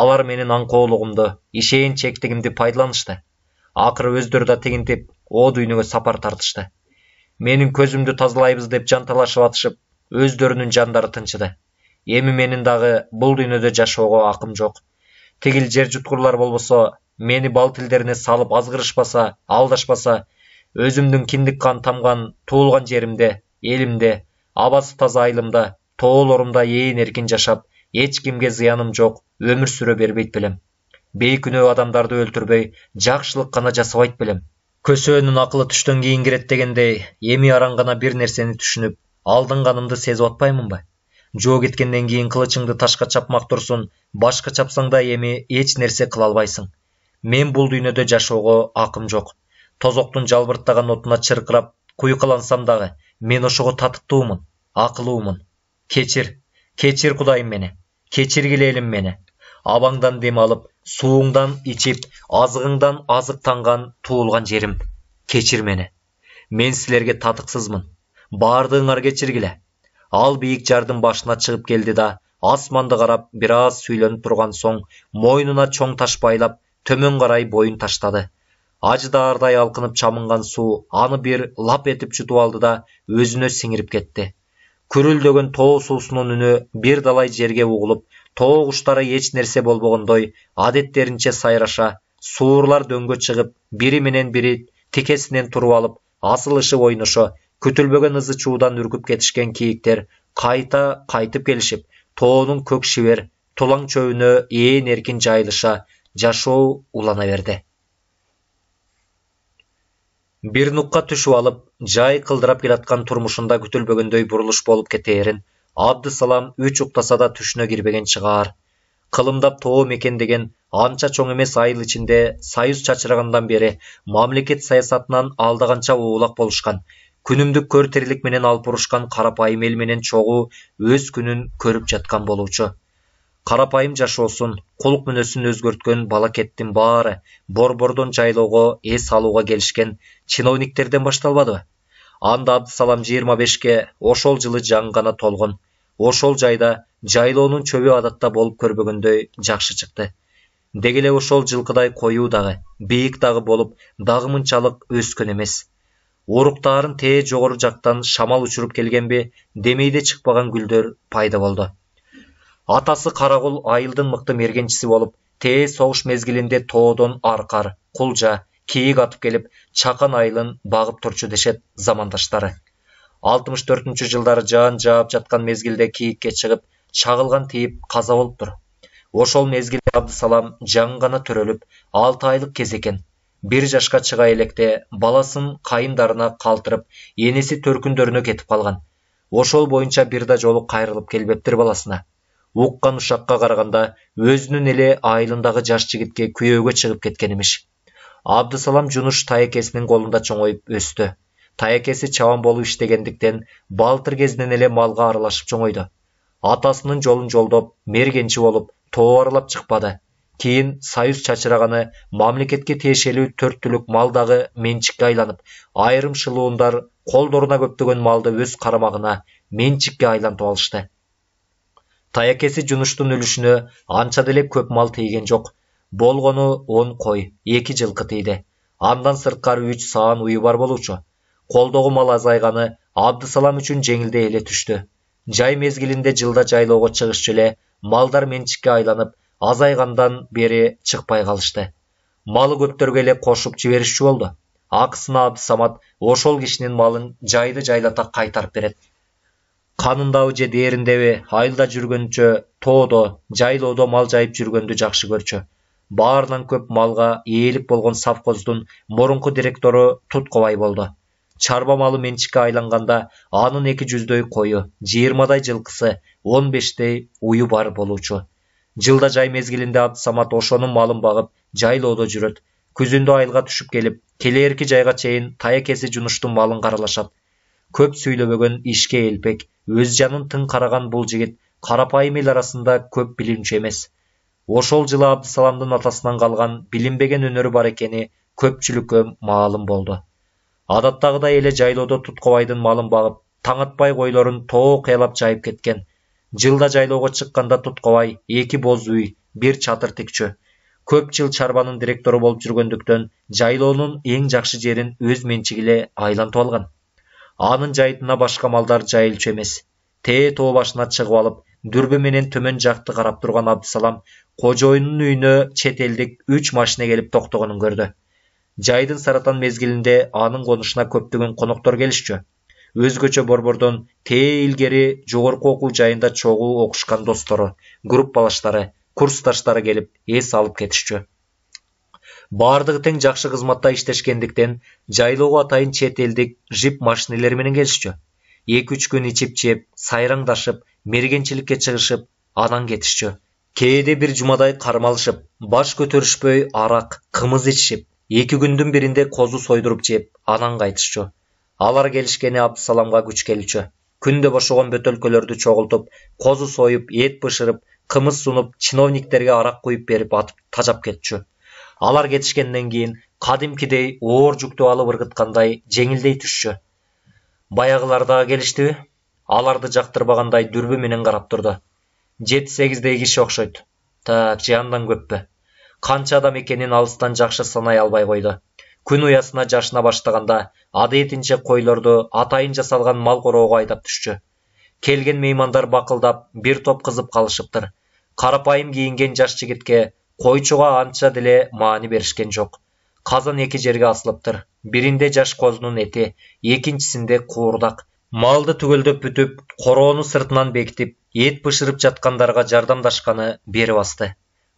алар менин аңкоолугумду ишейин чектигимди пайдаланышты акыры өздөрү да тигинтип о дүйнөгө сапар тартышты менің көзімді тазалайбыз деп жанталашып атышып өздөрүнүн жандары тынчыды эми менин дагы бул дүйнөдө жашоого акым жок тигил жер жуткурлар болбосо мени бал тилдерине салып азғырышпаса, алдашпаса өзүмдүн киндик кан тамган туулган жеримде элимде абасы таза айылымда тоолорумда ээн эркин жашап эч кимге зыяным жок өмүр сүрө бербейт белем бейкүнөө адамдарды өлтүрбөй жакшылык гана жасабайт белем көсөөнүн акылы түштөн кийин кирет дегендей эми араң гана бир нерсени түшүнүп алдынганымды сезип атпаймынбы жоо кеткенден кийин кылычыңды ташка чапмак турсун башка чапсаң да эми эч нерсе кыла албайсың мен бул дүйнөдө жашоого акым жок тозоктун жалбырттаган отуна чыркырап куйкалансам дагы мен ошого татыктуумун акылуумун кечир кечир кудайым мени кечиргиле элим мени абаңдан дем алып суыңдан ичип азығыңдан азықтанған туылған жерім кешір мені мен сілерге татықсызмын бардығыңар кешіргіле ал биік жардың башына шығып келді да асманды қарап біраз сүйлөнүп тұрған соң мойнына чоң таш байлап төмен қарай бойын таштады ардай алқынып чамынған су аны бир лап етіп жұтып алды да өзіне сіңіріп кетті күрілдеген тоо суусунун үнү бир далай жерге угулуп тоо куштары эч нерсе болбогондой адеттеринче сайраша суурлар дөңгө чыгып бири менен бири тикесинен туруп алып асылышып ойношо күтүлбөгөн ызы чуудан үркүп кетишкен кийиктер кайта кайтып келишип тоонун көк шибер тулаң чөбүнө ээн эркин жайылыша жашоо улана берди бир нукка түшүп алып жай кылдырап келаткан турмушунда күтүлбөгөндөй бурулуш болуп кетээрин абдысалам үч уктаса да түшүнө кирбеген шығар. Қылымдап тоо мекендеген анча чоң эмес айыл ичинде союз чачырагандан бері мамлекет саясатынан алдығанша оулақ болышқан, күнүмдүк көр менен алып елменен карапайым эл менен чогуу өз күнүн көрүп жаткан болучу. карапайым жашоосун кулк бала өзгөрткөн балакеттин баары бордон жайлоого ес алуға келішкен чиновниктерден башталбады анда абдысалам 25ке ошол жылы жаңғана толгон ошол жайда жайлоонун чөбү адатта болуп көрбөгөндөй жакшы чыкты Дегеле ошол жылкыдай коюу дагы бийик дагы болуп дагы мынчалык өскөн эмес оруктаарын те жогору жактан шамал учуруп келгенби демейде чыкпаган гүлдөр пайда болду атасы карагул айылдын мыкты мергенчиси болуп те согуш мезгилинде тоодон аркар кулжа кийик атып келип чакан айылын багып турчу дешет замандаштары алтымыш төртүнчү жылдары жаан жаап жаткан мезгилде кийикке чыгып чагылган тийип каза болуптур ошол мезгилде абдысалам жаңы гана төрөлүп алты айлык кез экен бир жашка чыга электе баласын кайындарына калтырып энеси төркүндөрүнө кетип калган ошол боюнча бир да жолу кайрылып келбептир баласына уккан ушакка караганда өзүнүн эле айылындагы жаш жигитке күйөөгө чыгып кеткен имиш абдысалам жунуш таекесинин колунда өсті. Таякесі таекеси чабан болуп иштегендиктен бал тиргезинен эле малга аралашып чоңойду атасынын жолун жолдоп мергенші болып тоо аралап чыкпады Кейін союз Чачырағаны мамлекетке тиешелүү төрт түлүк малдағы дагы айланып айрым қол колдоруна көптөгөн малды өз қарамағына менчикке айлантып алышты Таякесі жунуштун үлішіні анча деле көп мал тийген жоқ. болгону он кой эки жылкы тийди андан сырткары үч саан үйү бар болучу колдогу мал азайганы абдысалам үчүн жеңилдей эле түштү жай мезгилинде жылда жайлоого чыгышчу эле малдар менчикке айланып азайгандан бери чыкпай калышты малы көптөргө эле кошуп жиберишчү болду акысына абдысамат ошол кишинин малын жайды жайлата кайтарып берет канындабы же дээриндеби айылда жүргөнчө тоодо жайлоодо мал жайып жүргөндү жакшы көрчү баарынан көп малға ээлик болгон совхоздун мурунку директору туткубай болду чарба малы менчикке айланганда анын эки жүздөй кою жыйырмадай жылкысы он бештей ую бар болуучу жылда жай мезгилинде ат самат ошонун малын багып жайлоодо жүрөт күзүндө айылга түшүп келип келээрки жайга чейин таякеси жунуштун малын каралашат көп сүйлөбөгөн ишке элпек өз жанын тың караган бул жигит карапайым эл арасында көп билинчү эмес ошол жылы абдысаламдын атасынан калган билинбеген өнөрү бар экени көпчүлүккө маалым болду адаттагыдай эле жайлоодо туткабайдын малын багып таң атпай койлорун тоо кыялап жайып кеткен жылда жайлоого чыкканда туткабай эки боз үй бир чатыр тикчү көп жыл чарбанын директору болуп жүргөндүктөн жайлоонун эң жакшы жерин өз менчигине айлантып алган анын жайытына башка малдар жайылчу эмес тээ тоо башына чыгып алып дүрбү менен төмөн жакты карап турган абдысалам кожоюнунун үйүнө чет элдик үч машина келип токтогонун көрдү жайдын саратан мезгилинде анын конушуна көптөгөн коноктор келишчү өзгөчө борбордон тээ илгери жогорку окуу жайында чогуу окушкан достору группалаштары курсташтары келип эс алып кетишчү баардыгы тең жакшы кызматта иштешкендиктен жайлоого атайын чет элдик жип машинелер менен келишчү эки үч күн ичип жеп сайраңдашып мергенчиликке чыгышып анан кетишчү кээде бир жумадай кармалышып баш көтөрүшпөй арак кымыз ичишип эки күндүн биринде козу сойдуруп жеп анан кайтышчу алар келишкени абдысаламга күч келчү күндө бошогон бөтөлкөлөрдү чогултуп козу союп эт бышырып кымыз сунуп чиновниктерге арак куюп берип атып тажап кетчү алар кетишкенден кийин кадимкидей оор жүктү алып ыргыткандай жеңилдей түшчү баягылар дагы келиштиби аларды жактырбагандай дүрбү менен карап турду жети сегиздей киши окшойт так же андан көппү канча адам экенин алыстан жакшы санай албай койду күн уясына жашына баштаганда адетинче койлорду атайын жасалган мал короого айдап түшчү келген меймандар бакылдап бир топ кызып калышыптыр карапайым кийинген жаш жигитке койчуга анча деле маани беришкен жок казан эки жерге асылыптыр биринде жаш козунун эти экинчисинде куурдак малды түгелдеп бүтіп қороны сыртынан бекітіп ет пышырып жатқандарға жардамдашқаны бері басты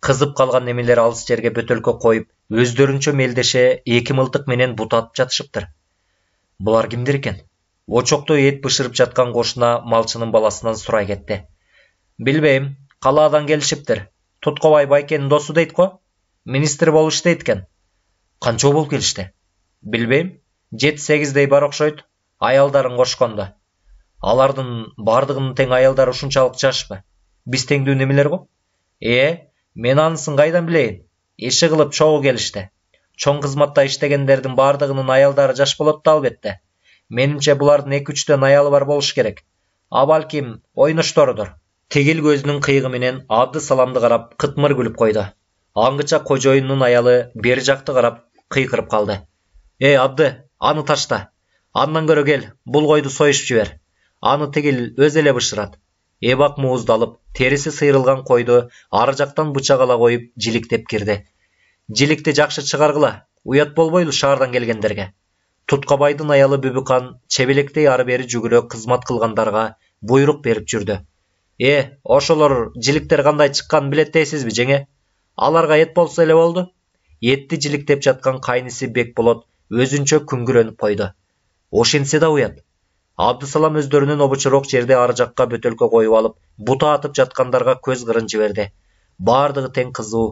қызып қалған немелер алыс жерге бөтелке қойып өздерінше мелдеше екі мылтық менен бұтатып жатышыптыр бұлар кімдер екен очокто ет пышырып жатқан қошына малшының баласынан сұрай кетті билбейм қаладан келішіптір тұтқобай байкенің досы дейді ғой министр болушы дейді екен қанша болып келішті билбейм жеті сегіздей бар окшойт аялдарын қоршқанда алардың бардығын тең аялдары ушунчалык жашпы биз теңдүү немелер го э мен анысын кайдан билейин иши кылып чогуу келишти чоң кызматта иштегендердин бардыгынын аялдары жаш болот да албетте менимче булардын эки үчтөн аялы бар болуш керек а балким ойношторудур тигил көзүнүн кыйыгы менен абды саламды карап кытмыр күлүп койду аңгыча кожоюнунун аялы бери жакты карап кыйкырып калды эй абды аны ташта андан көрі кел бұл қойды сойшып жібер аны тігіл өз эле бышырат ебақ мұғыздалып, терісі сыйрылған қойды ары жақтан бычақ қойып жиліктеп керді. жилікті жақшы шығарғыла ұят болбойлы шаардан келгендерге тұтқабайдың аялы бүбіқан чебелектей ары бері жүгірі қызмат қылғандарға бұйрық беріп жүрді е «Э, ошолор жиліктер қандай шыққан білеттейсіз бі жеңе аларға ет болса эле болду етті жиліктеп жатқан кайниси бекболот өзүнчө күңгүрөнүп койду ошентсе да уят абдысалам өздөрүнүн обучурок жерде ары жакка бөтөлкө коюп алып бута атып жаткандарга көз кырын жиберди баардыгы тең кызуу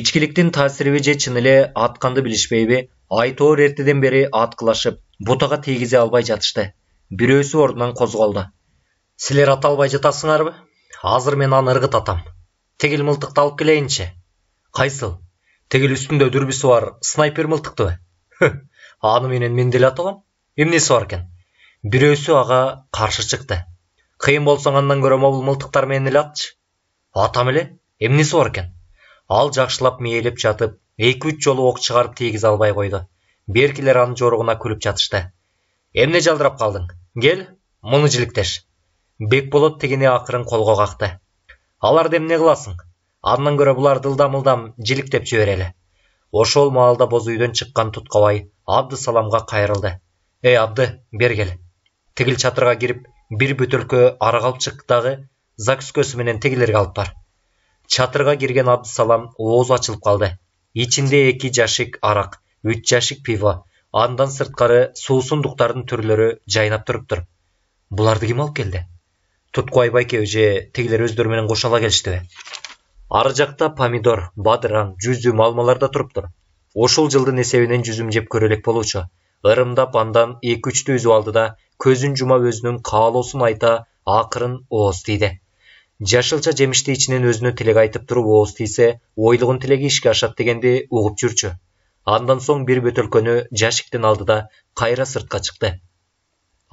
ичкиликтин таасириби же чын эле атканды билишпейби айтоор эртеден бери аткылашып бутага тийгизе албай жатышты бирөөсү ордунан козголду силер ата албай жатасыңарбы азыр мен аны ыргыт атам тигил мылтыкты алып келейинчи кайсыл тигил үстүндө дүрбүсү бар снайпер мылтыктыбы аны менен мен деле атагам эмнеси бар экен аға ага каршы чыкты кыйын болсоң андан көрө могул мылтыктар менен эле атам эле эмнеси бар экен ал жақшылап мээлеп жатып эки үч жолу оқ шығарып тегіз албай қойды беркилер анын жорығына күліп жатышты эмне жалдырап қалдың. кел муну жиликтеш бекболот тигини акырын колго какты аларды эмне кыласың андан көрө бұлар дылдам ылдам жиликтеп жиберели ошол маалда боз үйдөн чыккан абды саламға кайрылды эй абды бер кел тигил чатырга кирип бир бөтөлкө арак алып чык дагы закускөсү менен тигилерге алып бар чатырга кирген абдысалам оозу ачылып калды ичинде эки жашик арак үч жашик пиво андан сырткары суусундуктардын түрлөрү жайнап туруптур буларды ким алып келди тутку айбай же тигилер өздөрү менен кошо ала келиштиби ары жакта помидор бадыран жүзүм алмалар да туруптур ошол жылдын эсебинен жүзүм жеп көрө элек ырымдап андан эки үчтө үзүп алды да көзүн жума өзінің каалоосун айта ақырын ооз тийди жашылча жемишти ішінен өзүнө тілек айтып тұрып ооз тийсе ойлығын тілегі ішке ашат дегенде угуп жүрчү андан соң бир бөтөлкөнү жашиктен алды да қайра сыртқа шықты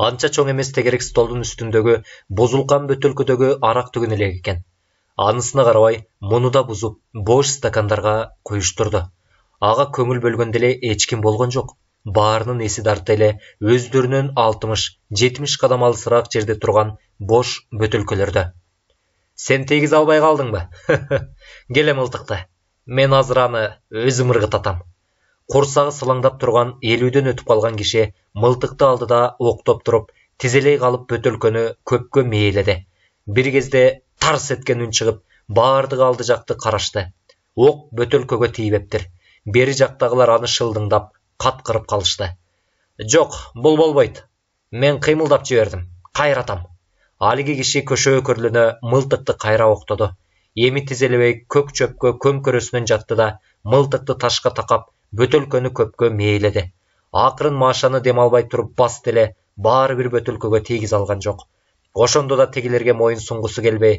анча чоң эмес тегерек столдун үстүндөгү бузулган бөтөлкөдөгү арак түгін элек экен анысына карабай муну да бузуп бош стакандарга куюштурду ага көңүл бөлгөн деле эч ким болгон жок баарынын эси тартты эле өздөрүнөн алтымыш жетимиш кадам алысыраак жерде турган бош бөтөлкөлөрдө сен тегиз албай калдыңбы келе мылтыкты мен азыр аны өзүм ыргытатам курсагы сылаңдап турган элүүдөн өтүп калган киши мылтыкты алды да октоп туруп тизелей калып бөтөлкөнү көпкө мээледи бир кезде тарс эткен үн чыгып баардыгы алды жакты карашты ок бөтөлкөгө тийбептир бери жактагылар аны шылдыңдап қатқырып қалышты жоқ бұл болмайды мен қимылдап жібердім қайратам әлгі кеше көше өкірліні мылтықты қайра оқтады емі тизелебей көк шөпке көмкересінен жатты да мылтықты ташқа тақап бөтөлкөні көпке мейледі ақырын машаны демалбай тұрып бас тіле бір бөтөлкөгө тигіз алған жоқ ошондо да тигилерге мойын сунгусу келбей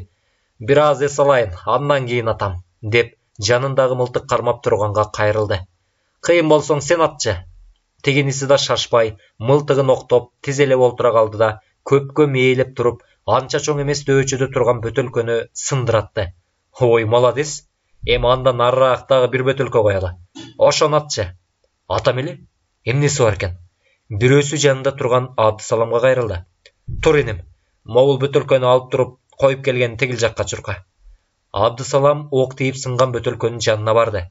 бир аз эс алайын андан кейін атам деп жанындағы мылтық қармап тұрғанға қайрылды қиын болсаң сен атшы деген да шашпай мылтығын оқтоп тізелеп отыра қалды да көпке мейіліп тұрып анша чоң емес дөөчөдө тұрған бөтөлкөнү сындыратты ой молодец эми андан арыраактагы бир бөтөлкө коелу ошону атчы атам эле эмнеси бар экен бирөөсү жанында турган абдысаламга кайрылды тур иним могул бөтөлкөнү алып туруп коюп келген тигил жакка чурка абдысалам оқ тийип сынған бөтөлкөнүн жанына барды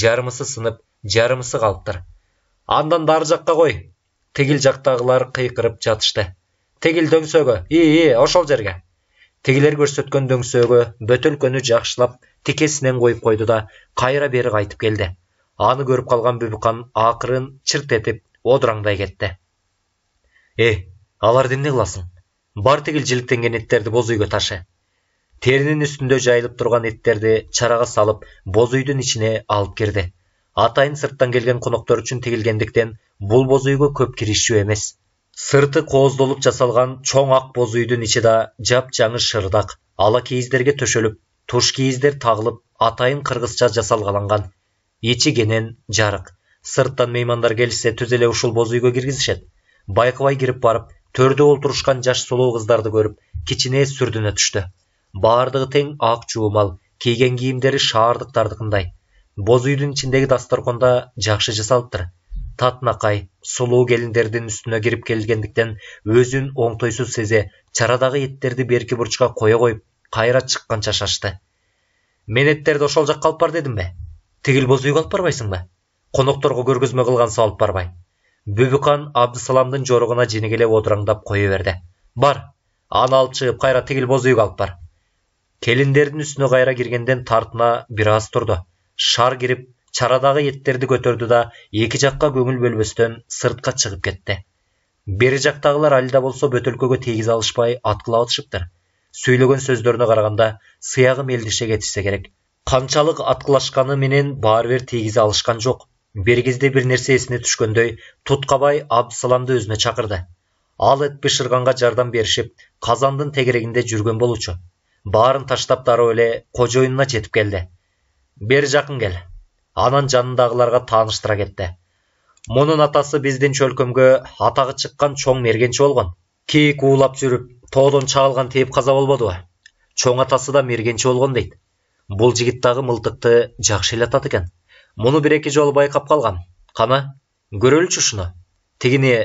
жарымысы сынып жарымысы қалыптыр. андан дары жаққа қой. тегіл жақтағылар қиқырып жатышты тегіл дөңсөгі и и ошол жерге тегілер көрсеткен дөңсөгі көні жақшылап текесінен қойып қойды да қайра бері қайтып келді. аны көріп қалған бөбіқан ақырын чырт этип одыраңдай кетті. э аларды эмне кыласың бар тегіл жіліктенген еттерді боз үйгө ташы терінің үстінде жайылып тұрған еттерді чараға салып боз үйдің ішіне алып кірді атайын сырттан келген қонақтар үшін тігілгендіктен бұл боз үйге көп кірісші емес сырты қоздолып жасалған чоң ақ боз үйдің іші да жап жаңы шырдақ ала киіздерге төшеліп туш киіздер тағылып атайын қырғызша жасалғаланған ичи кенен жарық сырттан меймандар келсе түзеле ушул боз үйге киргизишет байқабай кіріп барып төрде олтурушкан жаш сұлу қыздарды көріп кичине сүрдүнө түштү бардығы тең ақ жуымал киген киімдері шаардыктардыкындай боз үйдің ішіндегі дастарқонда жақсы жасалыптыр татынакай сулуу келиндердин үстүнө кирип келгендіктен өзүн оңтойсуз сезе чарадагы еттерді берки бурчка қоя қойып кайра чыкканча шашты мен эттерди ошол жакка алып бар дедимби тигил боз үйгө алып барбайсыңбы конокторго көргөзмө кылган соң алып барбай бүбүкан абдысаламдын жорығына келеп одураңдап кое берди бар аны алып чыгып қайра тигил боз үйгө алып бар келіндердің үстіне қайра киргенден тартына бир аз шар кіріп чарадагы еттерді көтерді да екі жаққа көңүл бөлбөстөн сыртқа шығып кетті бери жақтағылар али да болсо бөтөлкөгө тийгизе алышпай аткыла атышыптыр сүйлөгөн сөздөрүнө караганда сыягы мелдеше кетишсе керек канчалык аткылашканы менен баары бир тийгизе алышкан жок бир кезде бир нерсе эсине түшкөндөй туткабай абдысаламды өзүнө чакырды ал эт бышырганга жардам берішіп казандын тегерегинде жүрген болушы Барын таштап дароо өле кожоюнуна жетип келди бери жакын кел анан жанындагыларга таныштыра кетті. мунун атасы биздин чөлкөмгө атағы чыккан чоң мергенчи болгон кийик уулап жүрүп тоодон чагылган тээп каза болбодубу чоң атасы да мергенчи болгон дейт бул жигит дагы мылтыкты жакшы эле атат экен муну бир эки жолу байкап калгам кана көрөлүчү ушуну тигини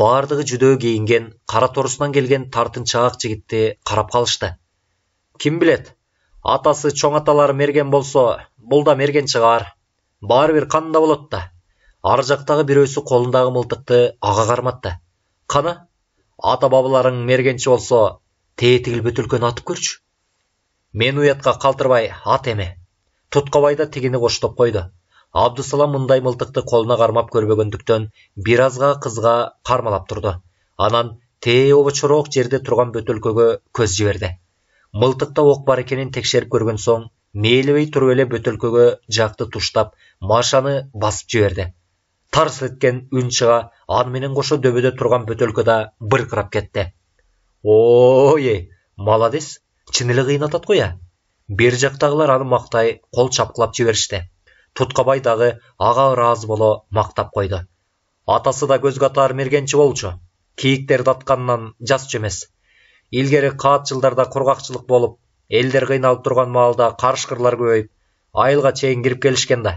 бардығы жүдөө кейінген қара торысынан келген тартыншақ жігітті қарап қалышты Ким білет атасы чоң аталары мерген болсо бұл да мерген шығар бір қанда болот да ар жақтағы біреусі қолындағы мылтықты аға қарматты қана ата бабаларың мергенші болсо тетігіл бөтөлкөнү атып көрші мен уятқа қалтырбай ат еме да тигини коштоп қойды абдысалам мындай мылтықты қолына қармап көрмегендіктен биразға қызға қармалап тұрды анан те обочуроок жерде тұрған бөтөлкөгө көз жіберді Мылтықта оқ бар екенін текшерип көрген соң мээлебей туруп эле бөтөлкөгө жақты туштап машаны басып жіберді. тарс еткен үн чыга аны менен кошо дөбөдө турган бөтөлкө да быркырап кетти ой молодец чын эле кыйнатат го я бер жактагылар аны мактай кол чапкылап жиберишти туткабай дагы ага ыраазы боло мактап койду атасы да көз катар мергенчи болчу кийиктерди атканынан жазчу эмес илгери каат жылдарда кургакчылык болуп элдер кыйналып турган маалда карышкырлар көбөйүп айылга чейин кирип келишкен да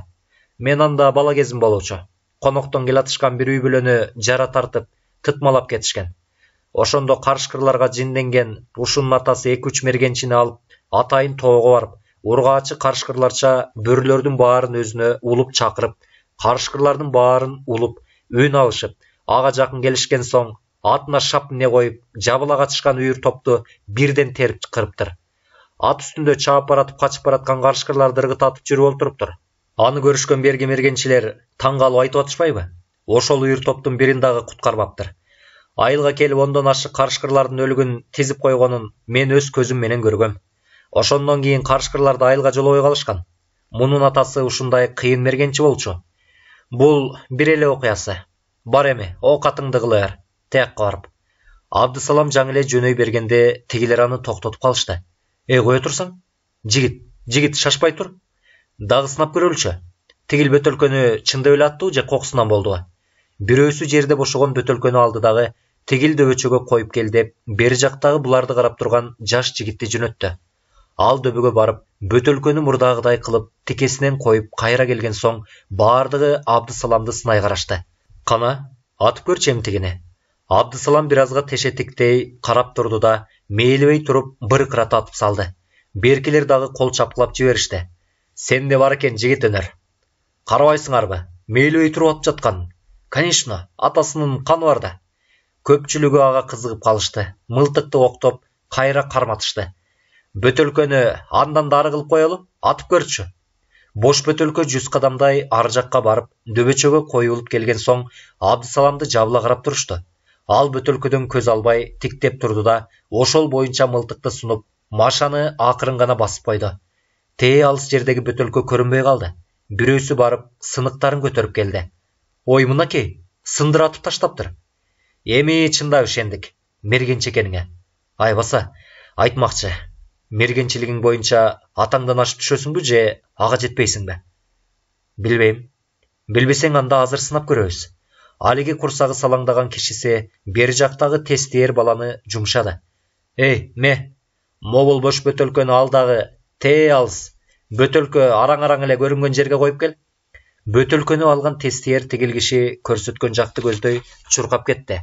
мен анда бала кезим болучу коноктон келатышкан бир үй бүлөнү жара тартып тытмалап кетишкен ошондо карышкырларга жинденген ушунун атасы эки үч мергенчини алып атайын тоого барып орғачы қарышқырларша бөрілердің барын өзіне улып чақырып қаршқырлардың барын улып өн алышып аға жақын келішкен соң атына шап міне қойып жабыла тышқан үйір топты бирден теріп қырыптыр ат үстінде чаап баратып қачып баратқан қарышқырларды ырғытатып жүріп олтырып тұр аны көрүшкөн берги мергеншілер таң айтып атышпайбы ошол үйір топтун бірін дағы куткарбаптыр айылга айылға келіп ондон ашық қарышқырлардың өлігін тизип қойғанын мен өз көзім менен көргем ошондон кийин карышкырларды айылга жолобой калышкан мунун атасы ушундай кыйын мергенчи болчу бул бир эле окуясы бар эми оокатыңды кыла бер тыякка барып абдысалам жаңы эле жөнөй бергенде тигилер аны токтотуп калышты эй кое турсаң жигит жигит шашпай тур дагы сынап көрөлүчү тигил бөтөлкөнү чындап эле аттыбы же кокусунан болдубу бирөөсү жерде бошогон бөтөлкөнү алды дагы тигил дөбөчөгө коюп кел деп бери жактагы буларды карап турган жаш жигитти жөнөттү ал дөбіге барып бөтелкені мұрдағыдай қылып текесінен қойып қайра келген соң бардығы абдысаламды сынай қарашты қана атып көрші емтігіне абдысалам біразға тешетіктей қарап тұрды да мейлібей тұрып қырат атып салды беркелер дағы қол шапқылап жіберішті сенде бар екен жігіт өнер қарабайсыңар ба мейлібей тұрып атып жатқан конечно атасының қаны да көпшілігі аға қызығып қалышты мылтықты оқтоп қайра қарматышты бөтелкені андан дары қылып қоялы атып көрші бош бөтелке жүз қадамдай ар жаққа барып дөбечеге қойылып келген соң абдысаламды жабыла қарап тұрышты ал бөтелкеден көз албай тіктеп тұрды да ошол бойынша мылтықты сұнып машаны ақырын ғана басып қойды те алыс жердегі бөтелке көрінбей қалды біреусі барып сынықтарын көтеріп келді ой мынакей сындыратып таштаптыр эми чындап ишендик мерген чекеніңе. айбаса айтмакчы мергенчилигиң боюнча атаңдан ашып түшөсүңбү же ага жетпейсиңби билбейм билбесең анда азыр сынап көрөбүз алиги курсагы салаңдаган кишиси бери жактагы тестиер баланы жумшады эй ме мобул бош бөтөлкөнү ал дагы тээ алыс бөтөлкө араң араң эле көрүнгөн жерге коюп кел бөтөлкөнү алган тестиер тигил киши көрсөткөн жакты көздөй чуркап кетти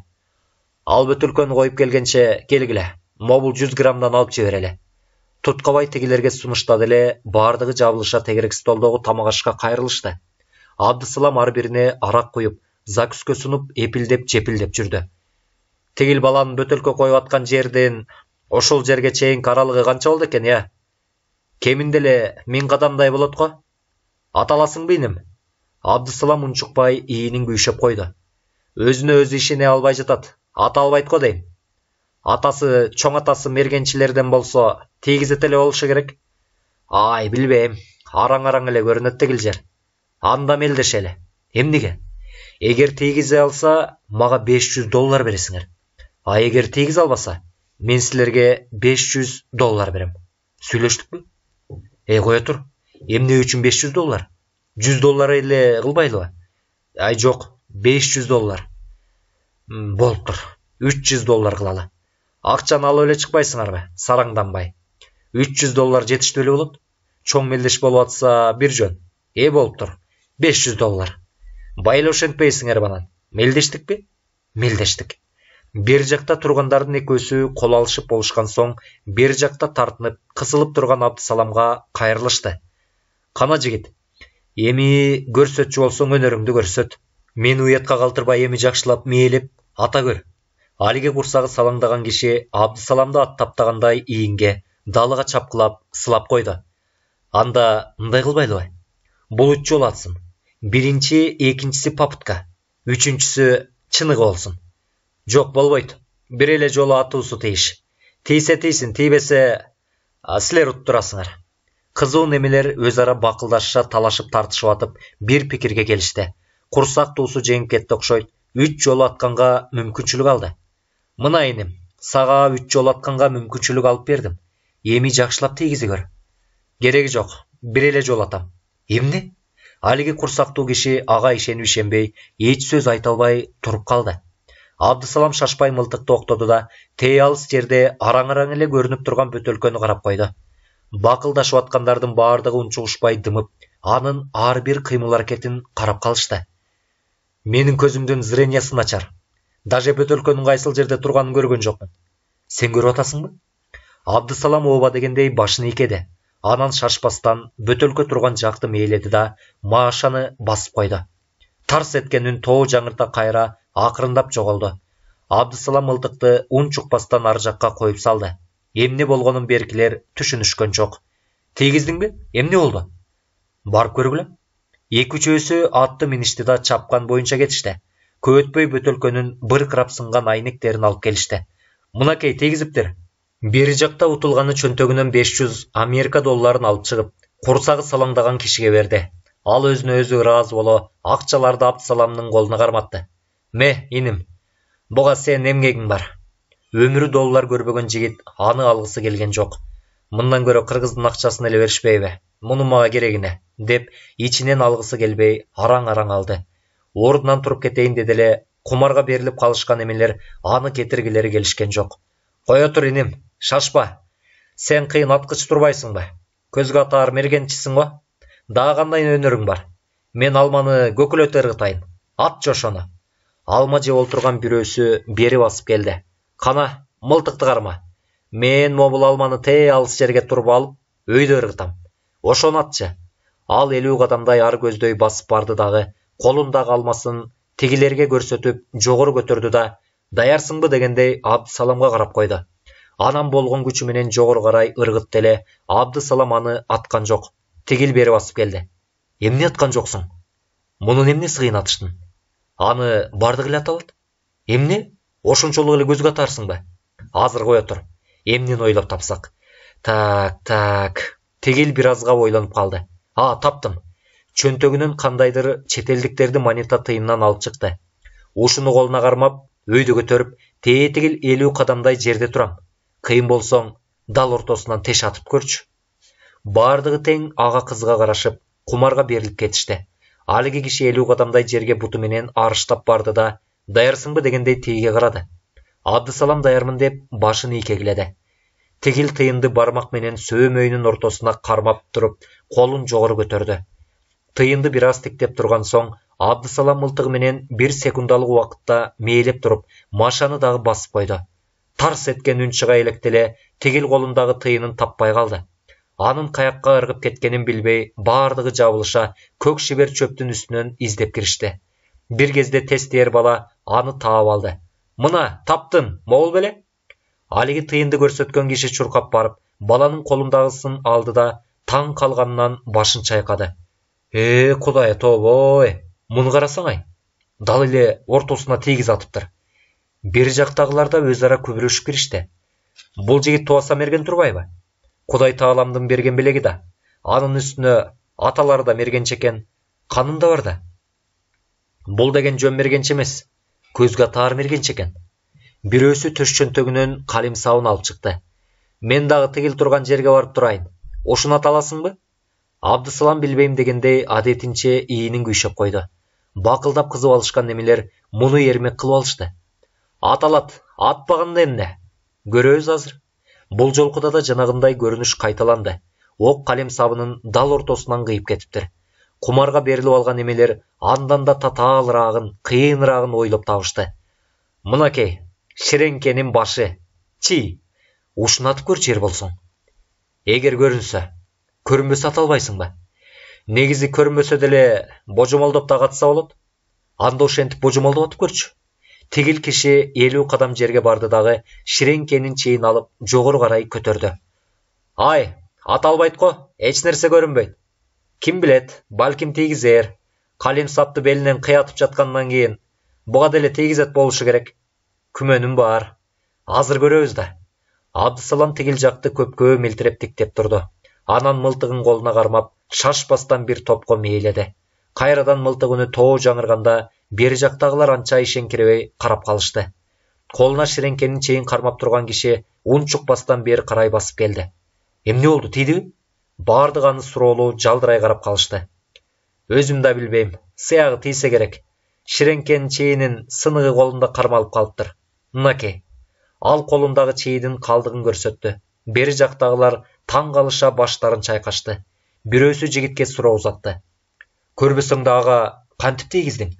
ал бөтөлкөнү коюп келгенче келгиле мобул жүз граммдан алып жиберели туткабай тегелерге сунуштады эле бардығы жабылыша тегерек столдогу тамағашқа қайрылышты. Абдысылам арберіне ар қойып, арак куюп епілдеп, сунуп эпилдеп жепилдеп жүрдү тигил баланын бөтөлкө коюп жерден ошол жерге чейін қаралығы канча олды кен, е? кеминде мен қадамдай кадамдай болот го ата аласыңбы иним абдысалам унчукпай Өзіні күйшөп койду албай жатат ата албайт дейм атасы чоң атасы мергенчилерден болсо тийгизет эле болушу керек ай билбейм араң араң эле көрүнөт тегил жер анда мелдешели эмнеге эгер тийгизе алса мага беш жүз доллар бересиңер а эгер тийгизе албаса мен силерге беш доллар берем сүйлөштүкпү эй кое тур эмне үчүн 500 жүз доллар жүз доллар эле кылбайлыбы ай жок беш доллар болуптур үч доллар кылалы акчаны алып эле чыкпайсыңарбы сараңданбай үч жүз доллар жетиштүү эле болот чоң мелдеш болуп атса бир жөн ээ болуптур беш жүз доллар бай эле ошентпейсиңерби анан мелдештикпи мелдештик бир жакта тургандардын экөөсү кол алышып болушкан соң бир жакта тартынып кысылып турган абдысаламга кайрылышты кана жигит эми көрсөтчү болсоң өнөрүңдү көрсөт мени уятка калтырбай эми жакшылап мээлеп ата көр алиге курсағы салаңдаған кеше абдысаламды аттаптағандай иінге далыға чапқылап сылап қойды анда мындай кылбайлыбы? бұл үч жол атсын биринчи экинчиси попытка үчүнчүсү чыныгы болсун жок болбойт бир эле жолу атуусу тийиш тийсе тийсин тийбесе силер уттурасыңар қызу немелер өзара бақылдасша талашып тартышып атып бір пікірге келісті. құрсақ туысы жеңіп кетті ұқшайды үч жол атқанға мүмкіншілік алды мына інім саға үч жолатканга мүмкүнчүлүк алып бердим эми жакшылап тийгизе көр кереги жок бир эле жолатам эмне алиги курсактуу киши ага ишенип ишенбей эч сөз айта албай туруп калды абдысалам шашпай мылтыкты октоду да тээ алыс жерде араң араң эле көрүнүп турган бөтөлкөнү карап койду бакылдашып аткандардын баардыгы унчугушпай дымып анын ар бир кыймыл аракетин карап калышты менин көзүмдүн зрениясы начар даже бөтөлкөнүн кайсыл жерде турганын көргөн жоқпын сен көрүп атасыңбы абдысалам оба дегендей башын ийкеди анан шашпастан бөтөлкө тұрған жақты мейледі да маашаны басып қойды тарс еткен үн тоо жаңырта кайра ақырындап жоғалды абдысалам мылтықты ұн жұқпастан ар жаққа қойып салды эмне болгонун беркилер түшүнүшкөн жок тийгиздиңби эмне болду барып көргүлө эки үчөөсү атты миништи да чапкан боюнча кетишти өтпөй бөтөлкөнүн быркырап сынган айнектерин алып келишти мынакей тийгизиптир бери жакта утулганы чөнтөгүнөн беш жүз америка долларын алып чыгып курсагы салаңдаган кишиге берди ал өзүнө өзү ыраазы боло акчаларды абдысаламдын колуна карматты ме иним буга сенин эмгегиң бар өмүрү доллар көрбөгөн жигит аны алгысы келген жок мындан көрө кыргыздын акчасын эле беришпейби муну мага керегине деп ичинен алгысы келбей араң араң алды ордунан тұрып кетейін деді эле кумарга беріліп қалышқан емелер аны кетіргілері келишкен жоқ. қоя тур иним шашпа сен тұрбайсың ба көзгө атар мергеншісің ғой дагы қандай өнөрүң бар мен алманы көкөлөтө ыргытайын ат жошону алма жеп отырған біреусі бері басып келді. кана мылтыкты карма мен могул алманы те алыс жерге туруп алып өйдө ыргытам ошону атчы ал элүү қадамдай ар көздөй басып барды дағы қолындағы алмасын тегелерге көрсетіп жогору көтерді да даярсыңбы дегендей абдысаламга қарап қойды. анан болгон күчү менен жогору карай ыргытты эле абдысалам аны атқан жоқ тигил бери басып келді. Емне атқан жоқсың. мунун эмнеси кыйын атыштын аны барды эле ата алат эмне ошончолук эле көзгө ба азыр кое тур эмнени ойлоп тапсак так так тигил бир азга ойлонуп калды а таптым чөнтөгүнөн кандайдыр четелдиктерди монета тыйынынан алып чыкты ушуну колуна кармап өйдү көтөрүп тээтигил элүү кадамдай жерде турам кыйын болсоң дал ортосунан теш атып көрчү баардыгы тең ага кызга карашып кумарга берилип кетишти алиги киши элүү кадамдай жерге буту менен арыштап барды да даярсыңбы дегендей тийге карады абдысалам даярмын деп башын ийкегиледи тигил тыйынды бармак менен сөөмөйүнүн ортосуна кармап туруп колун жогору көтөрдү тыйынды аз тіктеп тұрған соң абдысалам менен бір секундалық уақытта мээлеп тұрып машаны дағы басып қойды тарс еткен шыға еліктеле тегіл қолындағы тыйынын таппай қалды анын қаяққа ырғып кеткенін білбей бардығы жабылыша көк шибер чөптүн үстінен іздеп кірішті бір кезде тез бала аны тауып алды мына таптың мол беле әлгі тыйынды көрсеткен киши шурқап барып баланың қолындағысын алды да таң қалғанынан башын шайқады е құдай тобой мұны қарасаң ай дал ортосына ортасына атып атыптыр бер жақтағылар да өзара ұшып келішті бұл жігіт туаса мерген тұрбайбы құдай тағаламдың берген білегі да аның үстіне аталары да мергенші екен қанында бар да бұл деген жөн мергенші емес көзге тар мергенші екен біреусі түс жөнтегінен сауын алып шықты мен дағы тігіл тұрған жерге барып тұрайын ошын таласың ба абдысалам билбейм дегендей адетинче ийинин күйшөп қойды. бақылдап кызып алышкан немелер мұны ермек кылып алышты аталат атпаганда эмне көрөбүз азыр Бұл жолкуда да жанагындай көрініш қайталанды оқ қалем сабынын дал ортосунан кыйып кетиптир кумарга берилип алган немелер андан да татаалыраагын кыйыныраагын ойлоп табышты мынакей ширеңкенин башы чи ушунатып көр жер болсын эгер көрүнсө көрүнбөсө ата албайсыңбы негизи көрүнбөсө деле божомолдоп дагы атса болот анда ошентип божомолдоп атып көрчү тигил киши элүү кадам жерге барды дагы ширенкенин чейин алып жогору карай көтөрдү ай ата албайт го эч нерсе көрүнбөйт ким билет балким тийгизер калим сапты белинен кыятып жаткандан кийин буга деле тийгизет болушу керек күмөнүм бар азыр көрөбүз да абдысалам тигил жакты көпкө мелтиреп тиктеп турду анан мылтыгын колуна кармап шашпастан бир топко мээледи кайрадан мылтык үні тоо жаңырганда бери жактагылар анча қарап карап калышты колуна ширеңкенин чейин кармап турган киши унчукпастан бери карай басып келди эмне болду тийдиби баардык аны суроолуу жалдырай карап калышты өзүм да билбейм сыягы тийсе керек ширеңкенин чейинин сыныгы колунда кармалып калыптыр мынакей ал колундагы чийдин калдыгын көрсөттү бери жактагылар Таң таңғалыша баштарын шайқашты біреусі жігітке сұрау ұзатты көрбісіңді аға қантіп тигіздің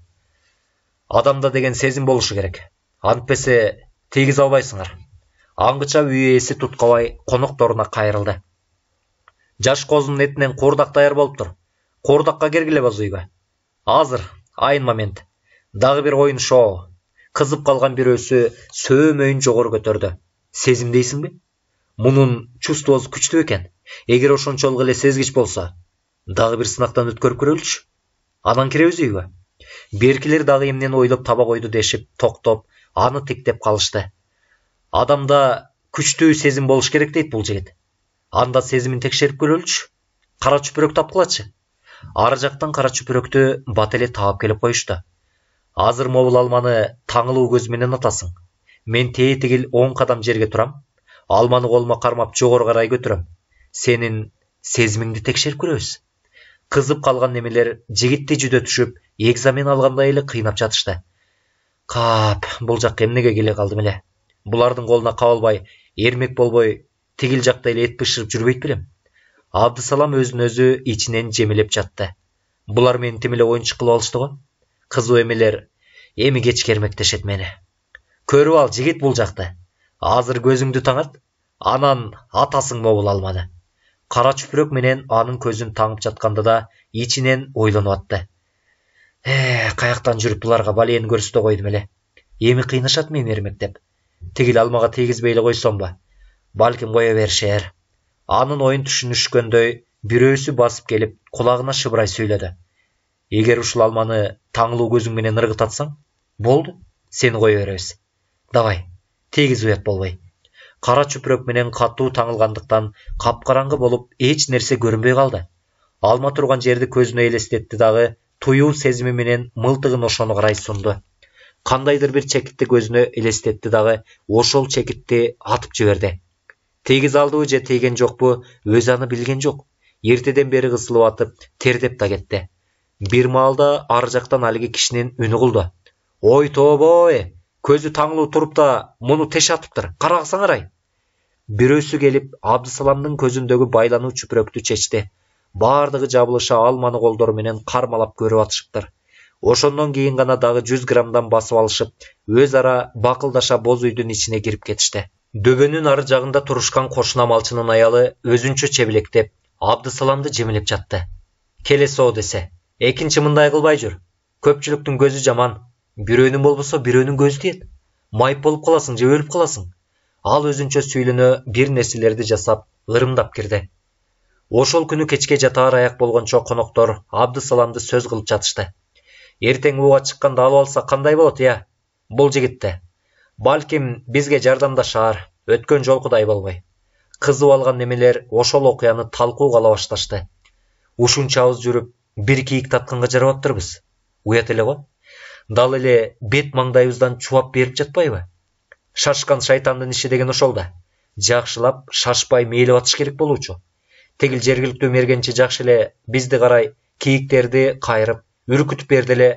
адамда деген сезім болушы керек антпесе тегіз аубайсыңар аңғыша үй иесі тұтқалай қонық торына қайырылды жаш қозының етінен қуырдақ даяр болып тұр қуырдаққа кергіле боз үйге азыр айын момент дағы бір ойын шоу қызып қалған біреусі сөмөйін жоғары көтерді сезімдейсің бе мунун чувствосу күчтүү экен эгер ошончолук эле сезгич болсо дагы бир сынактан өткөрүп көрөлүчү анан киребиз үйгө беркилер дагы эмнени ойлоп таба койду дешип токтоп аны тиктеп калышты адамда күчтүү сезим болуш керек дейт бул жигит анда сезимин текшерип көрөлүчү кара чүпүрөк тапкылачы ары жактан кара чүпүрөктү бат эле таап келип коюшту азыр могул алманы таңылуу көз менен атасың мен тээ тигил он кадам жерге турам алманы қолыма қармап жоғары қарай көтерем сенің сезіміңді тексеріп көрөбүз қызып қалған немелер жігіттей жүдө түшүп экзамен алгандай эле кыйнап жатышты каап бул жакка эмнеге келе калдым эле булардын колуна кабылбай эрмек болбой тигил жакта эле эт бышырып жүрбөйт белем абдысалам өзүн өзү ичинен жемелеп жатты булар мени тим эле оюнчук кылып алышты го кызуу эмелер эми кечке эрмектешет мени көрүп ал жигит бул жакты азыр көзіңді таңат анан атасың бола алмады қара чүпүрөк менен анын көзін таңып жатканда да ичинен ойлонуп атты э каяктан жүрүп буларга балээни көрсөтө койдум эле эми кыйнашат мени эрмектеп тигил алмага тийгизбей эле койсомбу балким кое беришер анын оюн түшүнүшкөндөй бирөөсү басып келип кулагына шыбырай сүйлөдү эгер ушул алманы таңылуу көзүң менен ыргытатсаң болду сени кое беребиз давай тигізбек болбай қара чүпүрөк менен катуу таңылгандыктан капкараңгы болуп эч нерсе көрүнбөй калды алма турган жерди көзүнө элестетти дагы туюу сезими менен мылтыгын ошону карай сунду кандайдыр бир чекитти көзүнө элестетти дагы ошол чекитти атып жиберди Тегіз алдыбы же тийген жокпу өзү аны билген жок эртеден бери кысылып атып тердеп да кетти бир маалда ары жактан алиги кишинин үнү кулду ой тообой көзі таңылу тұрып та мұны теш атып тұр қарағысаң қарай біреусі келіп абдысаламның көзіндегі байлану чүпүрөктү чечти бардығы жабылыша алманы колдору менен кармалап көрүп атышыптыр ошондон кийин гана дагы жүз граммдан басып алышып өз ара бакылдаша боз үйдүн ичине кирип кетишти дөбөнүн ары жагында турушкан кошуна малчынын аялы өзүнчө чебелектеп абдысаламды жемелеп жатты келесоо десе экинчи мындай кылбай жүр көпчүлүктүн көзү жаман бирөөнүн болбосо бирөөнүн көзү тиет майып болуп каласың же өлүп каласың ал өзүнчө сүйлөнө бир нерселерди жасап ырымдап кирди ошол күні кечке жатаар аяқ болгончо коноктор абдысаламды сөз кылып жатышты эртең ууга чыкканда алып алса кандай болот ыя иә? бул жигитти балким бизге жардамдашаар өткөн жолкудай болбой кызып алган немелер ошол окуяны талкуу кыла башташты ушунчабыз жүрүп бир кийик жарап жарабаптырбыз уят эле го дал эле бет маңдайыбыздан чубап берип жатпайбы шашкан шайтандын иши деген ошол да жакшылап шашпай мээлеп атыш керек болуучу тигил жергиликтүү мергенчи жакшы эле бизди карай кийиктерди кайрып үркүтүп берди эле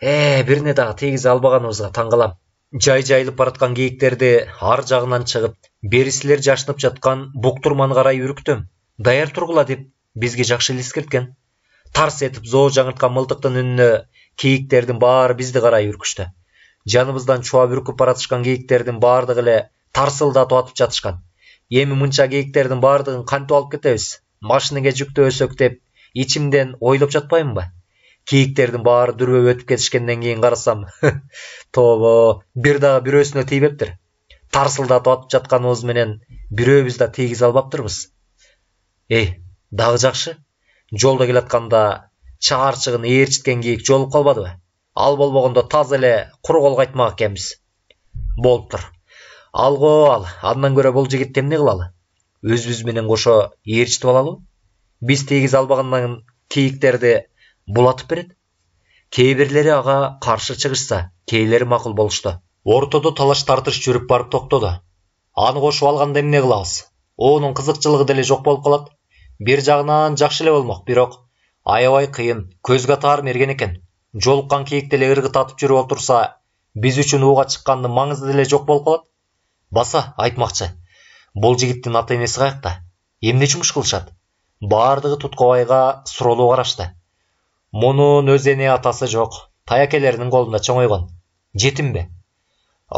э бирине дагы тийгизе албаганыбызга таң калам жай жайылып бараткан кийиктерди ар жагынан чыгып берисилер жашынып жаткан буктурманы карай үркүтөм даяр тургула деп бизге жакшы эле эскерткен тарс этип зоо жаңырткан мылтыктын үнүнө кейіктердің бары бізді қарай үркішті жаныбыздан чуап үркүп баратышкан кейіктердің баардыгы эле тарсылдатып атып жатышкан эми мынча кейіктердің баардыгын кантип алып кетебиз машинеге жүктөбөсөк деп ичимден ойлоп жатпаймынбы кийиктердин баары дүрбөп өтүп кетишкенден кийин карасам тобо бир дагы бирөөсүнө тийбептир тарсылдатып атып жатканыбыз менен бирөөбүз да тийгизе албаптырбыз эй дагы жакшы жолдо келатканда чаарчыгын ээрчиткен кийик жолуп калбадыбы ал болбогондо таза эле кур кол кайтмак экенбиз болуптур алго ал андан көрө бул жигитти эмне кылалы өзүбүз менен кошо ээрчитип алалыбы биз тийгизе албагандан кийиктерди булатып берет кээ бирлери ага каршы чыгышса кээлери макул болушту ортодо талаш тартыш жүрүп барып токтоду аны кошуп алганда эмне кылабыз оонун кызыкчылыгы деле жок болуп калат бир жагынан жакшы эле болмок бирок аябай қиын көзге тағар мерген екен жолыққан киікті ырғы татып жүріп отырса біз үшін оға шыққанның маңызы деле жоқ болып қалады баса айтмақчы бұл жігіттің ата енесі қаяқта емне жұмыс кылышат баардыгы тұтқабайға суроолуу қарашты мунун өз эне атасы жок қолында колунда чоңойгон бе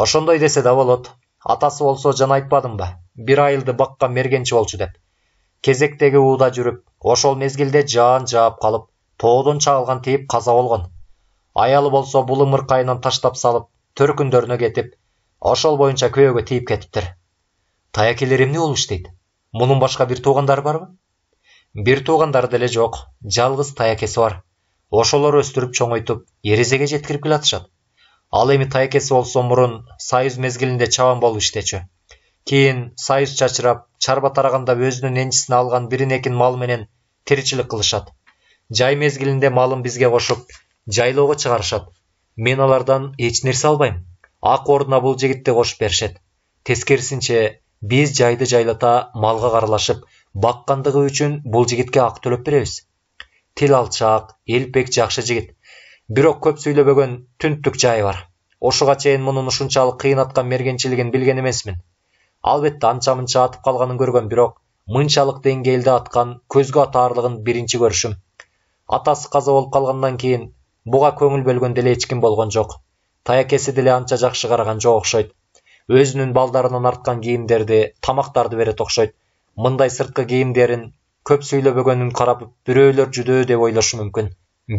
ошондой десе да болот атасы болсо жана ба бир айылды баққа мергенчи болчу деп кезектеги ууда жүрүп ошол мезгилде жаан жаап калып тоодон чагылган тийип каза болгон аялы болсо бул ымыркайынан таштап салып төркүндөрүнө кетип ошол боюнча күйөөгө тийип кетиптир таякелер эмне болуп иштейт мунун башка бир туугандары барбы бир туугандары деле жок жалгыз таякеси бар ошолор өстүрүп чоңойтуп эрезеге жеткирип келатышат ал эми таякеси болсо мурун союз мезгилинде чабан болуп иштечү кийин союз чачырап чарба тараганда өзүнүн энчисине алган бирин экин мал менен тиричилик кылышат жай мезгилинде малын бизге кошуп жайлоого чыгарышат мен алардан эч нерсе албайм ак ордуна бул жигитти кошуп беришет тескерисинче биз жайды жайлата малга каралашып баккандыгы үчүн бул жигитке ак төлөп беребиз тил алчаак элпек жакшы жигит бирок көп сүйлөбөгөн түнттүк жайы бар ушуга чейин мунун ушунчалык кыйнаткан мергенчилигин билген эмесмин албетте анча мынча атып калганын көргөм бирок мынчалык деңгээлде аткан көзгө атаарлыгын биринчи көрүшүм атасы каза болуп калгандан кийин буга көңүл бөлгөн деле эч ким болгон жок таякеси деле анча жакшы караган жок окшойт өзүнүн балдарынан арткан кийимдерди тамактарды берет окшойт мындай сырткы кийимдерин көп сүйлөбөгөнүн карап бирөөлөр жүдөө деп ойлошу мүмкүн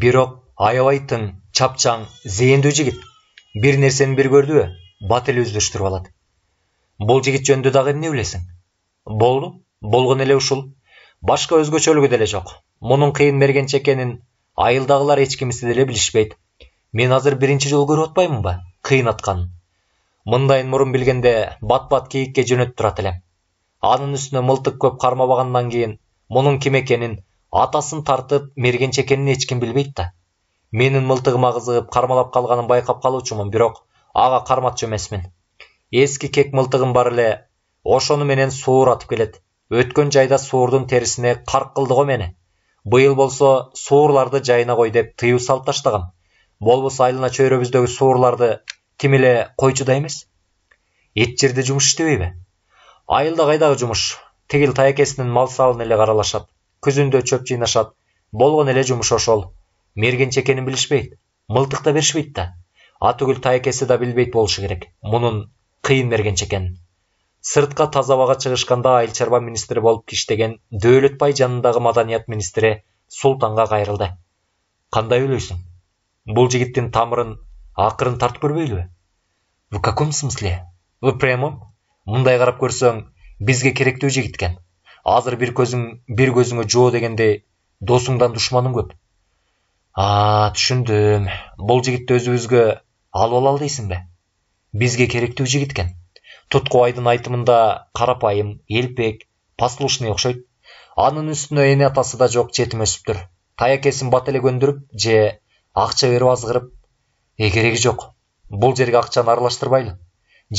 бирок аябай тың чапчаң зээндүү жигит бир нерсени бир көрдүбү бат эле өздөштүрүп алат бул жигит жөнүндө дагы эмне билесиң болду болгон эле ушул башка өзгөчөлүгү деле жок мунун кыйын мергенчекенин экенин айылдагылар эч кимиси деле билишпейт мен азыр биринчи жолу көрүп атпаймынбы ба? кыйын атканын мындайын мурун билгенде бат бат кийикке жөнөтүп турат элем анын үстүнө мылтык көп кармабагандан кийин мунун ким экенин атасын тартып мергенч экенин эч ким билбейт да менин мылтыгыма кызыгып кармалап калганын байкап калуучумун бирок ага карматчу эмесмин ескі кек мылтығым бар іле ошоны менен атып келет өткөн жайда суурдун терисине қарқ қылды го мени быйыл болсо суурларды жайына кой деп тыюу салып таштагам болбосо айлана чөйрөбүздөгү суурларды тим эле койчудай эмес эт жерде жумуш иштебейби айылда кайдагы жумуш тигил таякесинин мал салын эле каралашат күзүндө чөп жыйнашат болгон эле жумуш ошол мергенч экенин билишпейт мылтык да беришпейт да атүгүл таякеси да билбейт болушу керек мунун кыйын мергенчи экен сыртка таза абага чыгышканда айыл чарба министри болуп иштеген дөөлөтбай жанындагы маданият министри султанга кайрылды кандай ойлойсуң бул жигиттин тамырын акырын тартып көрбөйлүбү в каком смысле в прямом мындай карап көрсөң бизге керектүү жигит экен азыр бир көзүң бир көзүңө жоо дегендей досуңдан душманың көп а түшүндүм бул жигитти өзүбүзгө алып алалы дейсиңби бізге керектүү жігіткен. тутку айдын айтымында карапайым элпек послушный окшойт анын үстүнө эне атасы да жок жетім өсіптір. таякесин бат эле көндүрүп же акча берип азғырып э кереги жок бул жерге акчаны аралаштырбайлы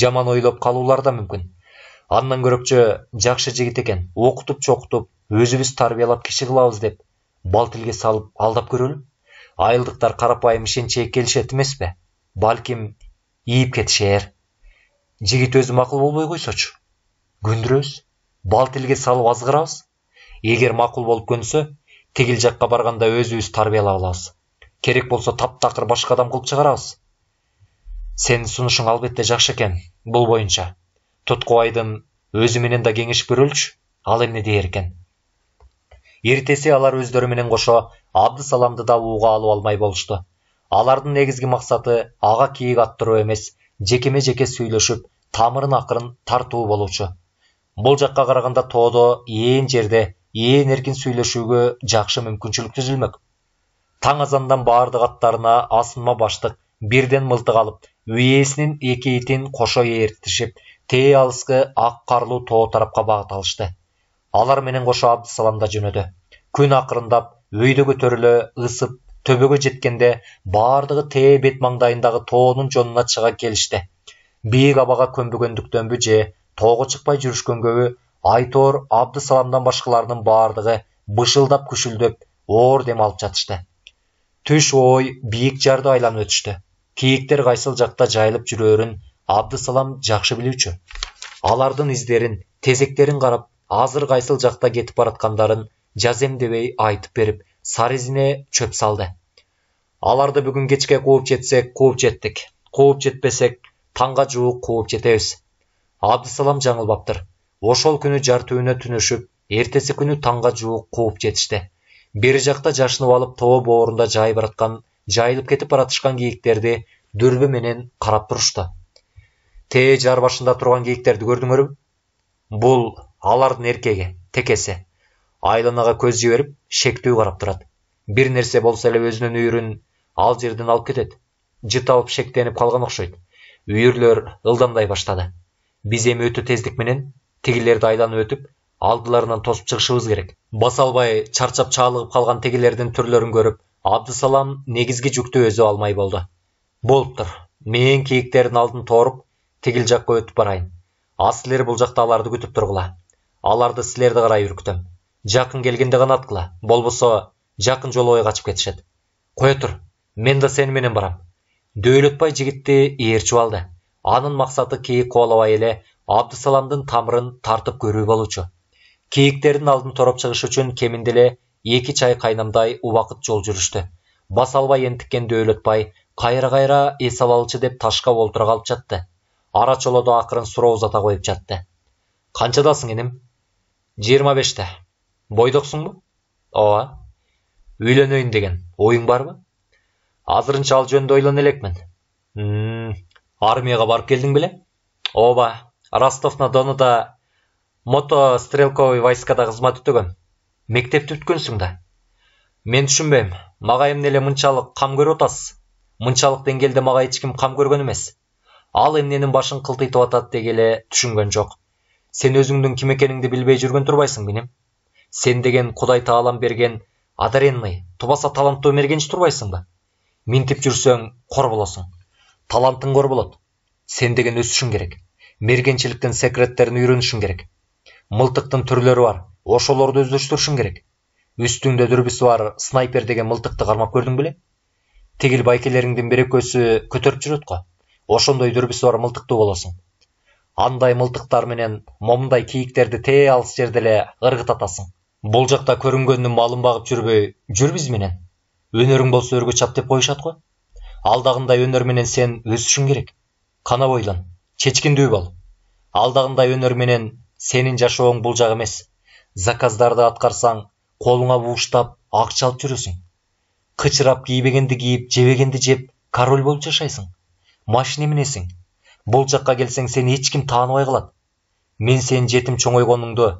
жаман ойлоп калуулары да мүмкүн андан көрөкчө жакшы жигит экен окутуп чокутуп өзүбүз тарбиялап киши кылабыз деп бал тілге салып алдап көрөлү айылдықтар карапайым ишенчээкке келишет эмеспи балким ийип кетишер жигит өзі макул болбой койсочу күндүрөбүз бал тилге салып азгырабыз Эгер макул болуп көнсө тигил жаққа барғанда өзүбүз тарбиялап алабыз керек болсо таптакыр башка адам кылып чыгарабыз сенин сунушуң албетте экен екен бұл туткубайдын өзү менен да кеңешип көрөлүчү ал эмне дээр экен эртеси алар өздөрү менен кошо абдысаламды да ууга алып алмай болушту алардын негізгі максаты аға кийик аттыруу эмес жекеме жеке сөйлесіп тамырын акырын тартуу болушы бұл жакка караганда тоодо ээн жерде ээн еркін сүйлөшүүгө жақсы мүмкүнчүлүк түзүлмөк таң азандан баардык аттарына асынма баштык бирден мылтык алып ээсинин эки итин кошо ээртишип те алыскы ак карлуу тоо тарапқа бағыт алышты алар менен кошо абдысалам да жөнөдү күн акырындап өйдө көтөрүлө ысып төбеге жеткенде бардығы те бет маңдайындағы тоонун жонуна чыга келишти бийик абага көнбөгөндүктөнбү же тоого чыкпай жүрүшкөнгөбү айтор абдысаламдан башкалардын бардығы бышылдап күшүлдөп оор дем алып жатышты түш ой бийик жарды айланып өтүштү кийиктер кайсыл жакта жайылып жүрөөрүн абдысалам жакшы билүүчү алардын издерин тезектерин карап азыр кайсыл жакта кетип бараткандарын жазем дебей айтып берип сары изине чөп салды аларды бүгүн кечке кууп жетсек кууп жеттик кууп жетпесек таңга жуук кууп жетебиз абдысалам жаңылбаптыр ошол күнү жар түбүнө түнөшүп эртеси күнү таңга жуук кууп жетишти бери жакта жашынып алып тоо боорунда жайып бараткан жайылып кетип баратышкан кийиктерди дүрбү менен карап турушту тэ жар башында турган кийиктерди көрдүңөрбү бул алардын эркеги текеси айланаға көз жіберіп шектеу қарап тұрады бір нәрсе болса әлі өзінің үйірін ал жерден алып кетеді жыт алып шектеніп қалған ұқшайды үйірлер ылдамдай баштады біз эми өте тездик менен тигилерди айланып өтіп алдыларынан тосып чыгышыбыз керек баса албай чарчап чаалыгып қалған тигилердин түрлөрүн көріп абдысалам негизги жүктү өзү алмай болду болуптур мен кийиктердин алдын торып тигил жаққа өтіп барайын а силер бул жакта аларды күтүп тургула аларды сілерді қарай үркітемін жакын келгенде гана аткыла болбосо жакын ой качып кетишет кое тур мен да сени менен барам дөөлөтбай жигитти ээрчип алды анын максаты кийик кубалабай эле абдысаламдын тамырын тартып көрүү болуучу кийиктердин алдын тороп чыгыш үчүн кеминде эле эки чай кайнамдай убакыт жол жүрүштү баса албай энтиккен дөөлөтбай кайра кайра эс алалычы деп ташка олтура калып жатты ара чолодо акырын суроо узата коюп жатты канчадасың иним жыйырма беште бойдақсың ба ооба үйленейін деген ойың бар ма азырынча ал жөнүндө ойлоно элекмин армияға барып келдің беле ооба ростов на донуда мотострелковый войскада кызмат өтөгөм мектепти бүткөнсүң да мен түшүнбөйм мага эмне эле мынчалык кам көрүп атасыз мынчалык деңгээлде мага эч ким кам көргөн эмес ал эмненин башын кылтыйтып атат деги эле түшүнгөн жок сен өзүңдүн ким экениңди билбей жүргөн турбайсыңбы иним сен деген құдай таалам берген одаренный тубаса талантты өмергенші тұрбайсың ба ментіп жүрсең қор боласың талантың қор болады сен деген үшін керек мергеншіліктің секреттерін үшін керек мылтықтың түрлері бар ошолорду өздөштүрүшүң керек үстіңде дүрбүсү бар снайпер деген мылтықты кармап көрдүң беле тигил байкелериңдин бир экөөсү көтөрүп жүрөт го ошондой дүрбүсү бар мылтыктуу боласың андай мылтықтар менен момундай кийиктерди те алыс жерде эле ыргытатасың бұл жақта көрінгеннің малын бағып жүрбей э, жүр бізменен өнерің болса өрге чап деп го ғой алдағындай өнерменен сен өз үшін керек қана ойлан чечкиндүү бол алдағындай өнерменен сенің жашооң бұл жақ емес заказдарды атқарсаң қолыңа бууштап ақша алып жүресің қычырап кийбегенди киіп жебегенді жеп король болуп жашайсың машина мінесің бұл жаққа келсең сені ешкім танымай қалады мен сенің жетім чоңойгоныңды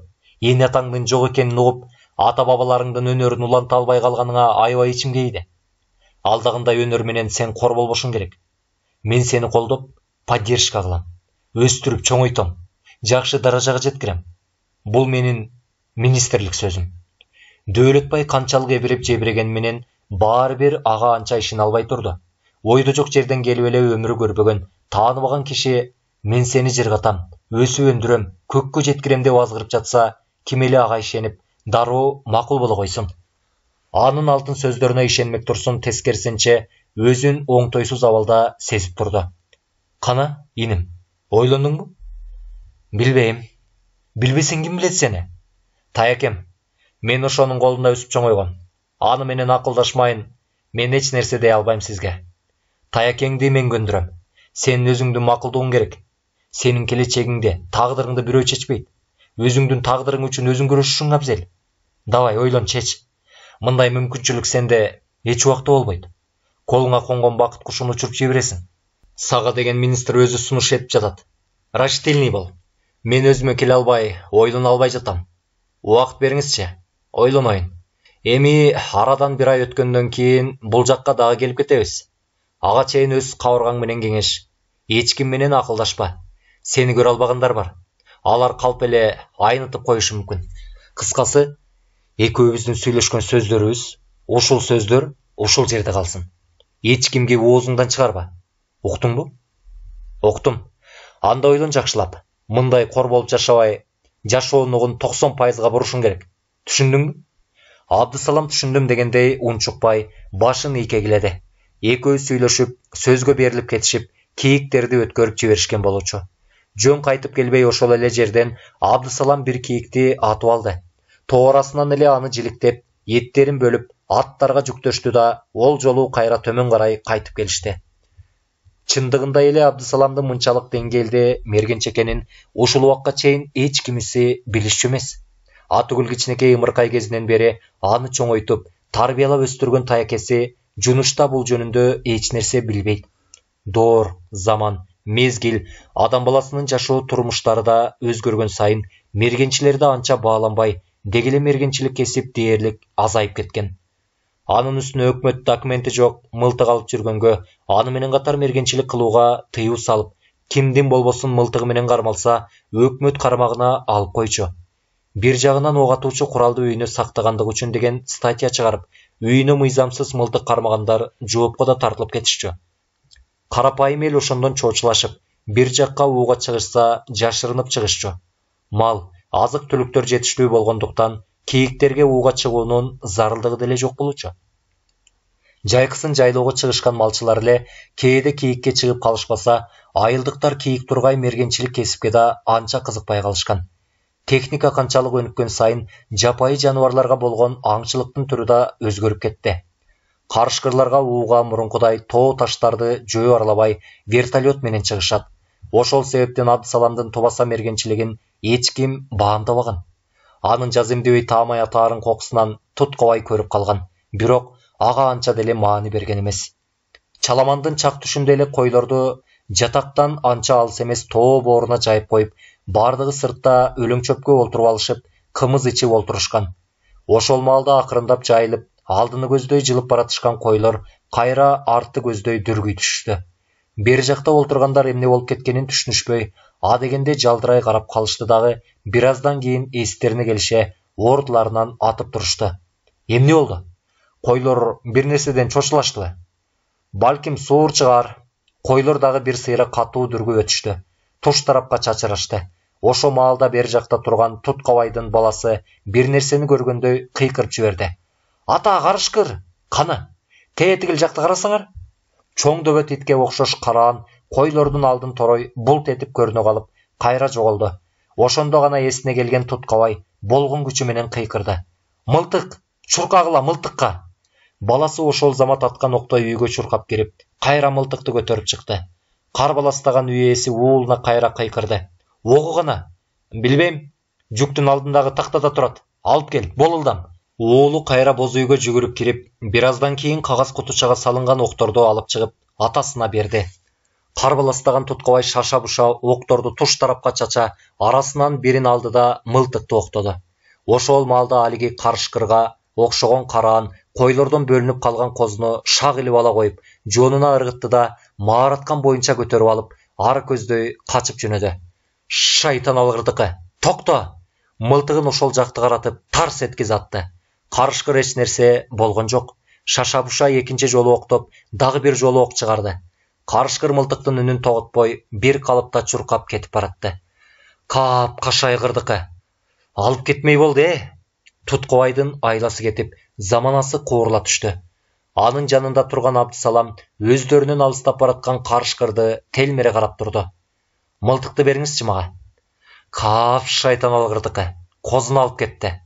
ен атаңның жоқ екенін ұғып ата бабаларыңдың өнерін уланта албай қалғаныңа аябай ішім кейді алдағындай өнерменен сен қор болбошың керек мен сені қолдап поддержка қылам өстіріп чоңойтам жақсы даражаға жеткірем бұл менің министрлік сөзім дөөлөтбай канчалык ебіреп жебірегені менен баары бир ага анча албай тұрды ойды жок жерден келіп эле өмүр көрбөгөн тааныбаган киши мен сени жыргатам өсіп өндірем көкке жеткірем деп азғырып жатса тимели ағай ишенип дару макул болы қойсын. анын алтын сөздөрүнө ишенмек турсун тескерисинче өзүн оңтойсуз авалда сезип турду кана иним ойлондуңбу билбейм билбесең ким билет сени таякем мен қолында өсіп өсүп ойған. аны менен ақылдашмайын, мен эч нерсе дей албайм сізге. таякеңди мен көндүрөм сенин өзіңді макулдугуң керек сенин келечегиңди тағдырыңды бирөө чечпейт өзүңдүн тагдырың үчүн өзүң күрөшүшүң абзел давай ойлон чеч мындай мүмкүнчүлүк сенде эч убакта болбойт колуңа конгон бакыт кушун учуруп жибересиң сага деген министр өзү сунуш этип жатат рачительный бол мен өзүмө келе албай ойлоно албай жатам убакыт бериңизчи ойлоноюн эми арадан бир ай өткөндөн кийин бул жакка дагы келип кетебиз ага чейин өз кабыргаң менен кеңеш эч ким менен акылдашпа сени көрө албагандар бар алар қалп эле айнытып коюшу мүмкүн кыскасы экөөбүздүн сүйлөшкөн сөздөрүбүз ушул сөздөр ушул жерде калсын эч кимге оозуңдан чыгарба уктуңбу уктум анда ойлон жакшылап мындай кор болуп жашабай угун токсон пайызга бурушуң керек түшүндүңбү абдысалам түшүндүм дегендей унчукпай башын ийкегиледи экөө сүйлөшүп сөзгө берилип кетишип кийиктерди өткөрүп жиберишкен болуучу жөн кайтып келбей ошол эле жерден абдысалам бир кийикти атып алды тоо арасынан эле аны жиликтеп эттерин бөлүп аттарга жүктөштү да ол жолу кайра төмөн карай кайтып келишти чындыгында эле абдысаламдын мынчалык деңгээлде мергенч экенин ушул убакка чейин эч кимиси билишчү эмес атүгүл кичинекей ымыркай кезинен бери аны чоңойтуп тарбиялап өстүргөн таякеси жунушта бул жөнүндө эч нерсе билбейт доор заман мезгил адам баласынын жашоо турмуштары да өзгөргөн сайын мергенчилер да анча бааланбай деги эле мергенчилик кесип дээрлик азайып кеткен анын үстүнө өкмөт документи жок мылтык алып жүргөнгө аны менен катар мергенчилик кылууга тыюу салып кимдин болбосун мылтыгы менен кармалса өкмөт кармагына алып койчу бир жагынан ок атуучу куралды үйүнө сактагандыгы үчүн деген статья чыгарып үйүнө мыйзамсыз мылтык кармагандар жоопко да тартылып кетишчү карапайым эл ошондон чоочулашып бир жакка ууга чыгышса жашырынып чыгышчу мал азык түлүктөр жетиштүү болгондуктан кийиктерге ууга чыгуунун зарылдыгы деле жок болучу жайкысын жайлоого чыгышкан малчылар эле кээде кийикке чыгып калышпаса айылдыктар кийик тургай мергенчилик кесипке да анча кызыкпай калышкан техника канчалык өнүккөн сайын жапайы жаныбарларга болгон аңчылыктын түрү да өзгөрүп кетти карышкырларга ууга мурункудай тоо таштарды жөө аралабай вертолет менен чыгышат ошол себептен абдысаламдын тубаса мергенчилигин эч ким баамдабаган анын жаз эмдебей таамай атаарын кокусунан туткабай көрүп калган бирок ага анча деле маани берген эмес чаламандын чак түшүндө эле койлорду жатактан анча алыс эмес тоо бооруна жайып коюп бардыгы сыртта өлөңчөпкө олтуруп алышып кымыз ичип олтурушкан ошол маалда акырындап жайылып алдыны көздөй жылып бара койлор кайра артты көздөй дүргүй түшүштү бери жакта олтургандар эмне болуп кеткенин түшүнүшпөй адегенде жалдырай карап калышты дагы бир аздан кийин эстерине келише ордуларынан атып турушту эмне болду койлор бир нерседен чочулаштыбы балким суур чыгар койлор дагы бир сыйра катуу дүргүп өтүштү туш тарапка чачырашты ошо маалда бери жакта турган тут баласы бир нерсени көргөндөй кыйкырып жиберди ата қарышкыр қана тетігіл жақты қарасаңар чоң дөбет тетке окшош караан койлордун алдын торой булт этип көріне қалып қайра жоголду ошондо ғана есіне келген туткабай болгон күчү менен кыйкырды Мылтық! чуркагыла мылтыққа. баласы ошол замат аткан октой үйгө чуркап кирип кайра мылтыкты көтөрүп чыкты карбаластаган үй ээси уулуна кайра кыйкырды огу гана билбейм жүктүн алдындагы тактада турат алып кел бол ылдам уулу қайра боз үйгө жүгүрүп кирип бир аздан кийин кагаз кутучага салынган алып шығып, атасына берді. карбаластаган тоткобай шаша буша оқторды туш тарапқа чача арасынан берін алды да мылтыкты октоду ошол малды алиги карышкырга окшогон караан койлордон бөлініп қалған қозыны шак илип ала қойып, жонына ырғытты да маараткан бойынша көтөрүп алып ары көзді качып жөнеді шайтан алгырдыкы токто мылтыгын ошол жакты каратып тарс эткизе атты карышкыр эч нерсе болгон жок шашабуша екінші экинчи жолу октоп дагы бир жолу ок чыгарды карышкыр мылтыктын үнүн тоготпой қалыпта калыпта кетіп кетип баратты каап кашайгырдыкы алып кетмей болду э туткубайдын айласы кетип заманасы куурула түшті. анын жанында турган абдысалам өздөрүнөн алыстап бараткан қарышқырды, телмере қарап тұрды. Мылтықты бериңизчи мага каап шайтан алгырдыкы алып кетті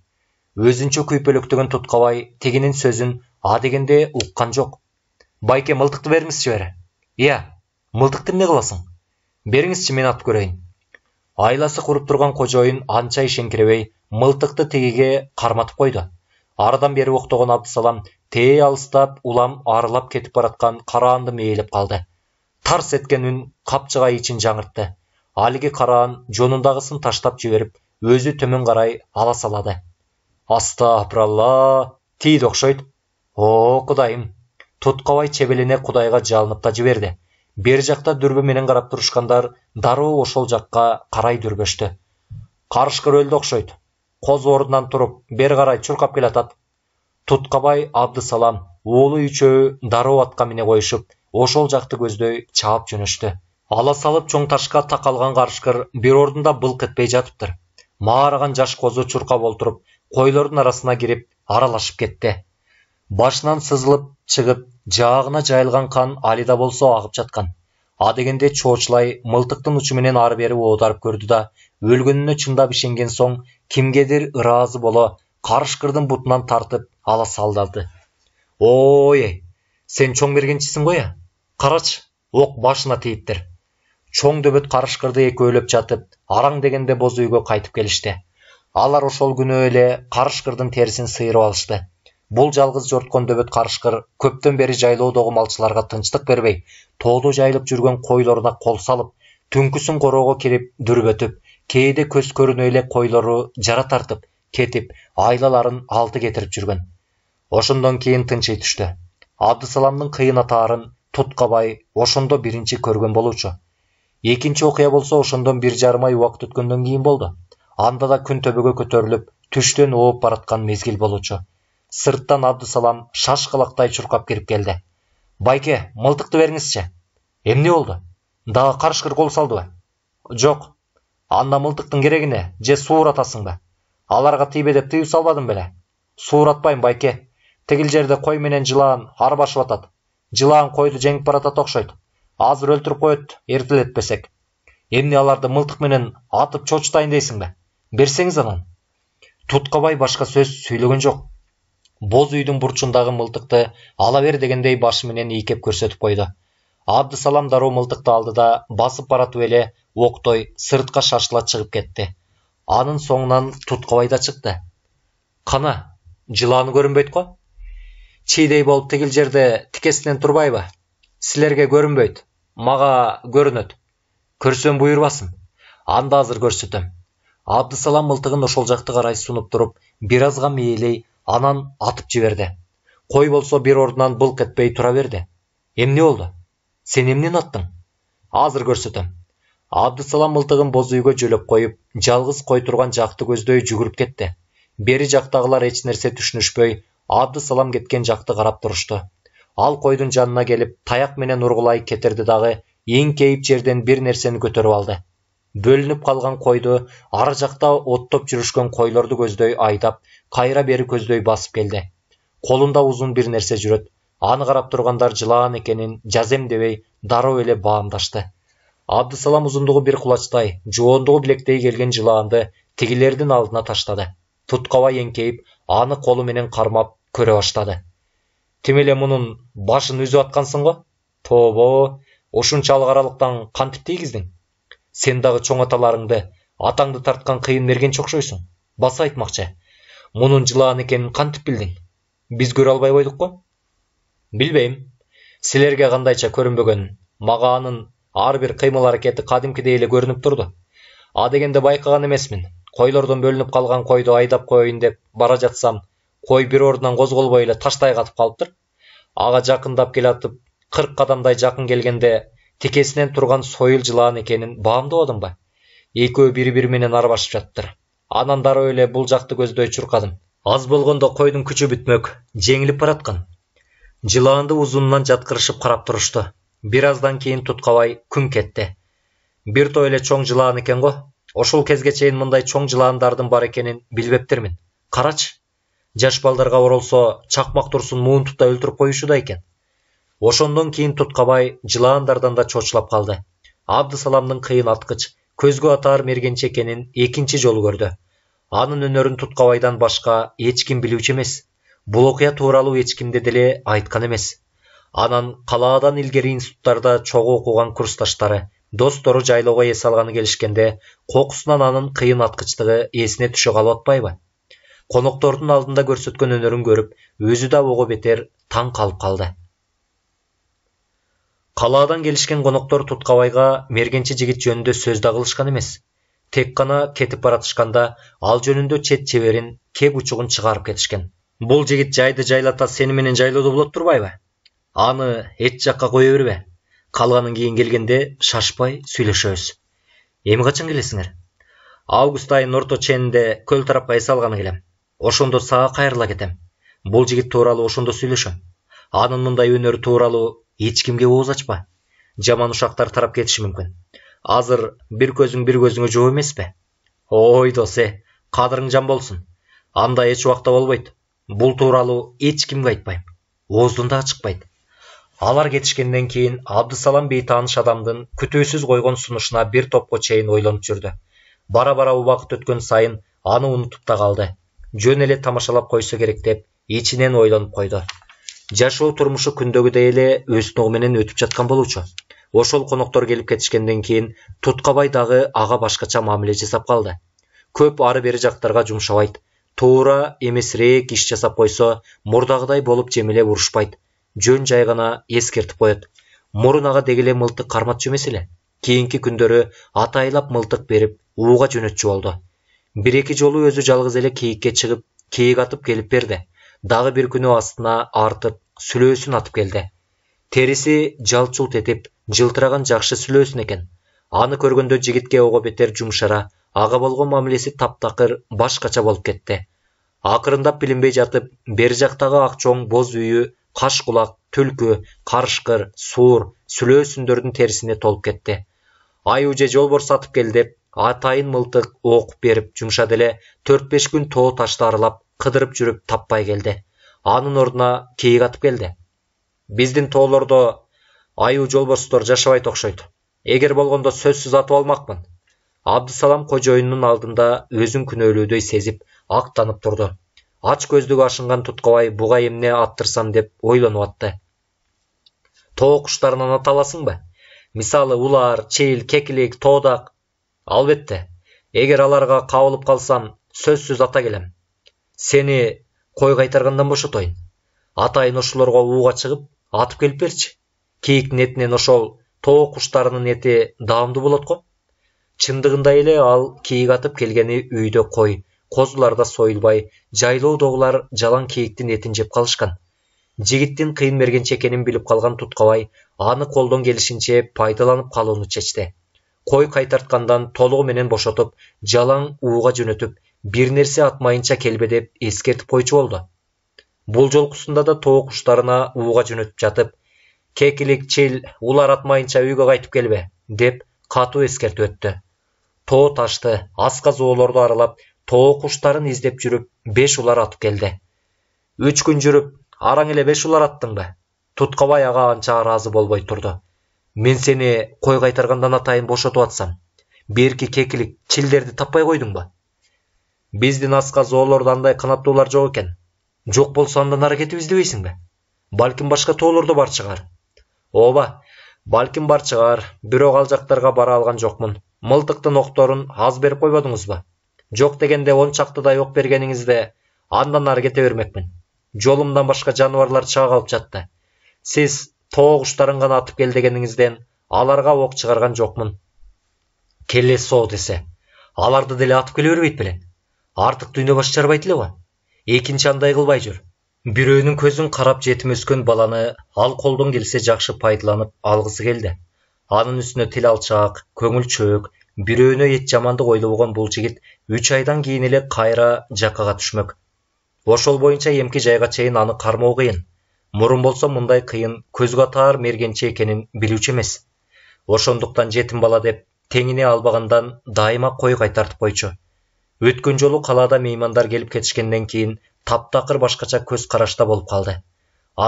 өзінше көйпелектеген тұтқабай тегенен сөзін а дегенде ұққан жоқ байке мылтықты беріңізші бері иә мылтықты не қыласың беріңізші мен атып көрейін айласы құрып тұрған қожойын анчай шеңкіребей мылтықты тегеге қарматып қойды арадан бері оқтаған абдысалам те алыстап улам арылап кетіп бара қараанды мейіліп қалды тарс еткен үн қапчыға ичин жаңыртты әлгі қараан жонындағысын таштап жіберіп өзі төмен қарай ала салады астапыралла тиді оқшайды о құдайым тұтқабай чебеліне құдайға жалынып та жіберді бер жақта менен қарап тұрышқандар дару ошол жаққа қарай дүрбөштү карышкыр өлді окшойт қоз ордунан тұрып, бер қарай чуркап келатат туткабай абдысалам уулу үчөө дароо атка мине коюшуп ошол жакты көздөй чаап жөнөштү ала салып чоң ташка такалган карышкыр бир ордунда былк этпей жатыптыр маараган жаш козу чуркап олтуруп қойлардың арасына кіріп аралашып кетті башынан сызылып шығып жағына жайылған қан алида болса ағып жатқан а дегенде чочлай мылтықтың ұшыменен ары бері аударып көрді да өлгеніне шындап ішенген соң кімгедер ыразы бола қарышқырдың бұтынан тартып ала салдады ой сен чоң бергеншісің ғой ә? қарач оқ башына тұр чоң дөбөт қарышқырды екі жатып араң дегенде боз үйге қайтып келішті алар ошол күнү эле карышкырдын терисин сыйрып алышты бул жалгыз жорткон дөбөт карышкыр көптөн бери жайлоодогу малчыларга тынчтык бербей тоодо жайылып жүргөн койлоруна кол салып түнкүсүн короого кирип дүрбөтүп кээде көз көрүнө эле койлору жара тартып кетип айлаларын алты кетирип жүргөн ошондон кийин тынчый түштү абдысаламдын кыйын атаарын туткабай ошондо биринчи көргөн болуучу экинчи окуя болсо ошондон бир жарым ай убакыт өткөндөн кийин болду анда да күн төбеге көтөрүлүп түштөн ооп бараткан мезгил болучу сырттан абдысалам шаш чуркап кирип келди байке мылтыкты бериңизчи эмне болду дагы карышкыр кол салдыбы жок анда мылтыктын керегине же сууратасыңбы аларга тийбе деп тыюу салбадым беле сууратпайм байке тигил жерде кой менен жылан арбашып атат жылаан койду жеңип баратат окшойт азыр өлтүрүп коет эртелетпесек эмне аларды мылтык менен атып чочутайын дейсиңби берсеңіз анан тұтқабай башқа сөз сөйлеген жоқ боз үйдің бурчундағы мылтықты ала бер дегендей башыменен икеп көрсетіп қойды. абдысалам дароо мылтықты алды да басып баратып еле оқтой сыртқа шашыла шығып кетті анын соңынан туткабай да шықты қана жыланы көрүнбөйт го чийдей болып тигил жерде тикесинен ба сілерге көрінбейді мага көрінеді көрсөм бұйырбасын анда азыр көрсөтөм Абдысалам мылтығын ошол жақты қарай сунуп тұрып, бир азга мээлей анан атып жіберді. қой болсо бир орнынан бұл этпей тура берді. Емне олды. сен эмнени аттың азыр көрсөтөм абдысалам мылтығын боз үйгө жөлөп коюп жалгыз кой турган жакты көздөй жүгүрүп кетти бери жактагылар эч нерсе түшүнүшпөй абдысалам кеткен жақты қарап тұрышты. ал қойдың жанына келіп, таяқ менен кетерді дағы, ең кейіп жерден бир нерсени көтөрүп алды бөлүнүп калган койду ары жакта оттоп жүрүшкөн койлорду көздөй айдап кайра бери көздөй басып келди колунда узун бир нерсе жүрөт аны карап тургандар жылаан экенин жазем дебей дароо эле баамдашты абдысалам узундугу бир кулачтай жоондугу билектей келген жылаанды тигилердин алдына таштады туткабай эңкейип аны колу менен кармап көрө баштады тим эле мунун башын үзүп аткансың го тообо ушунчалык аралыктан кантип тийгиздиң сен дағы чоң аталарыңды атаңды тартқан қиын мерген окшойсуң баса айтмакчы мунун жылаан екенін кантип билдиң біз көрө албай койдук қой? билбейм сілерге кандайча көрінбеген мага анын ар бир кыймыл аракети кадимкидей эле тұрды. турду адегенде байқаған эмесмин койлордон бөлүнүп калган койду айдап коеюн деп бара жатсам қой бір орнынан козголбой эле таштай катып калыптыр аға жақындап келатып кырк қадамдай жақын келгенде текесинен турган союл жылаан экенин баамдабадымбы экөө бири бири менен арбашып жатыптыр анан дароо эле бул жакты көздөй чуркадым аз болгондо койдун күчү бүтмөк жеңилип бараткан жылаанды узунунан жаткырышып карап турушту бир аздан кийин туткабай күн кетти бир топ эле чоң жылаан экен го ошол кезге чейин мындай чоң жылаандардын бар экенин билбептирмин карачы жаш балдарга оролсо чакмак турсун муунтуп да өлтүрүп коюшчудай экен ошондон кийин туткабай жылаандардан да чочулап калды абдысаламдын кыйын аткыч көзгө атар мергенчи экенин экинчи жолу көрдү анын өнөрүн туткабайдан башка эч ким билүүчү эмес бул окуя тууралуу эч кимде деле айткан эмес анан калаадан илгери институттарда чогуу окуган курсташтары достору жайлоого эс алганы келишкенде кокусунан анын кыйын аткычтыгы эсине түшө калып атпайбы коноктордун алдында көрсөткөн өнөрүн көрүп өзү да ого бетер таң калып калды калаадан келишкен коноктор туткабайга мергенчи жигит жөнүндө сөз да кылышкан эмес тек гана кетип баратышканда ал жөнүндө чет чеберин кеп учугун чыгарып кетишкен бул жигит жайды жайлата сени менен жайлоодо болот турбайбы аны эч жакка кое бербе калганын кийин келгенде шашпай сүйлөшөбүз эми качан келесиңер август айынын орто ченинде көл тарапка эс алганы келем ошондо сага кайрыла кетем бул жигит тууралуу ошондо сүйлөшөм анын мындай өнөрү тууралуу эч кимге ооз ачпа жаман ушактар тарап кетиши мүмкүн азыр бир көзүң бир көзүңө жооп эмеспи ой дос э кадырың жан болсун андай эч убакта болбойт бул тууралуу эч кимге айтпайм ооздон дагы чыкпайт алар кетишкенден кийин абдысалам бейтааныш адамдын күтүүсүз койгон сунушуна бир топко чейин ойлонуп жүрдү бара бара убакыт өткөн сайын аны унутуп да калды жөн эле тамашалап койсо керек деп ичинен ойлонуп койду жашоо турмушу күндөгүдөй эле өз нугу менен өтүп жаткан болуучу ошол коноктор келип кетишкенден кийин туткабай дагы ага башкача мамиле жасап калды көп ары бери жактарга жумшабайт туура эмесирээк иш жасап койсо мурдагыдай болуп жемелеп урушпайт жөн жай гана эскертип коет мурун ага деги эле мылтык карматчу эмес эле кийинки күндөрү атайылап мылтык берип ууга жөнөтчү болду бир эки жолу өзү жалгыз эле кийикке чыгып кийик атып келип берди дағы бір күні астына артып сүлесін атып келді терісі жалт жұлт етіп жылтыраған жақшы сүлесін екен аны көргенде жігітке ого бетер жумшара ага болгон мамилеси таптакыр башкача болып кетті. Ақырындап билинбей жатып бер жақтағы ак чоң боз үйі, қаш құлақ, түлкі, карышкыр суур сүлөө терісіне терисине кетті. ай уже жолборс кел деп атайын мылтық оқып беріп жұмшады эле төрт беш күн тоо ташты аралап қыдырып жүріп таппай келді. анын орнына кийик атып келди биздин тоолордо аюу жолборстор жашабайт окшойт эгер болгондо сөзсүз атып алмакмын абдысалам кожоюнунун алдында өзүн күнөөлүүдөй сезип актанып турду ач көздүгү ашынган туткабай буга эмне аттырсам деп ойлонуп атты тоо куштарынан ата аласыңбы мисалы улар чейіл кекілік тоодак албетте эгер аларга кабылып калсам сөзсүз ата келем қой кой кайтаргандан тойын. атайын ошолорго ууга чыгып атып келіп берші. Кейік этинен ошол тоо куштарынын еті даамдуу болот го чындыгында эле ал кейік атып келгені үйдө қой, козулар да союлбай жайлоодогулар жалан кейіктің етін жеп калышкан жигиттин қиын берген чекенін біліп қалған туткабай аны колдон келишинче пайдаланып калууну чечти қой қайтартқандан менен бошатып жалаң ууга жөнөтүп бир нерсе атмайынча келбе деп эскертип койчу болду бул жолкусунда да тоо куштарына ууга жөнөтүп жатып чил улар атмайынча үйгө кайтып келбе деп катуу эскертип өттү тоо ташты аска зоолорду аралап тоо куштарын издеп жүрүп беш улар атып келди үч күн жүрүп араң эле беш улар аттыңбы туткабай ага анча ыраазы болбой турду мен сени кой кайтаргандан атайын бошотуп атсам берки кекилик чилдерди таппай койдуңбу биздин аска зоолордо андай канаттуулар жок экен жок болсо андан ары кетип издебейсиңби балким башка тоолордо бар чыгар ооба балким бар чыгар бирок ал жактарга бара алган жокмун мылтыктын окторун аз берип койбодуңузбу жок дегенде он чактыдай ок бергениңизде андан ары кете бермекмин жолумдан башка жаныбарлар чыга калып жатты сиз тоғыштарын ғана атып кел дегеніңізден аларға оқ шығарған жоқмын келес соғ десе аларды деле атып келе бербейт беле артық дүйнө бас жарбайт эле го андай кылбай жүр бирөөнүн көзін қарап жетім өскөн баланы ал колдон келсе жақсы пайдаланып алгысы келди анын үстүнө тил көңіл чөк біреуіне ет жамандық жамандык ойлобогон бул жігіт үч айдан кейін эле кайра жакага түшмөк ошол боюнча эмки жайга чейин аны кармоо кыйын мурун болсо мындай кыйын көзгө таар мергенчи экенин билүүчү эмес ошондуктан жетим бала деп теңине албагандан дайыма кой кайтартып койчу өткөн жолу калаада меймандар келип кетишкенден кийин таптакыр башкача көз карашта болуп калды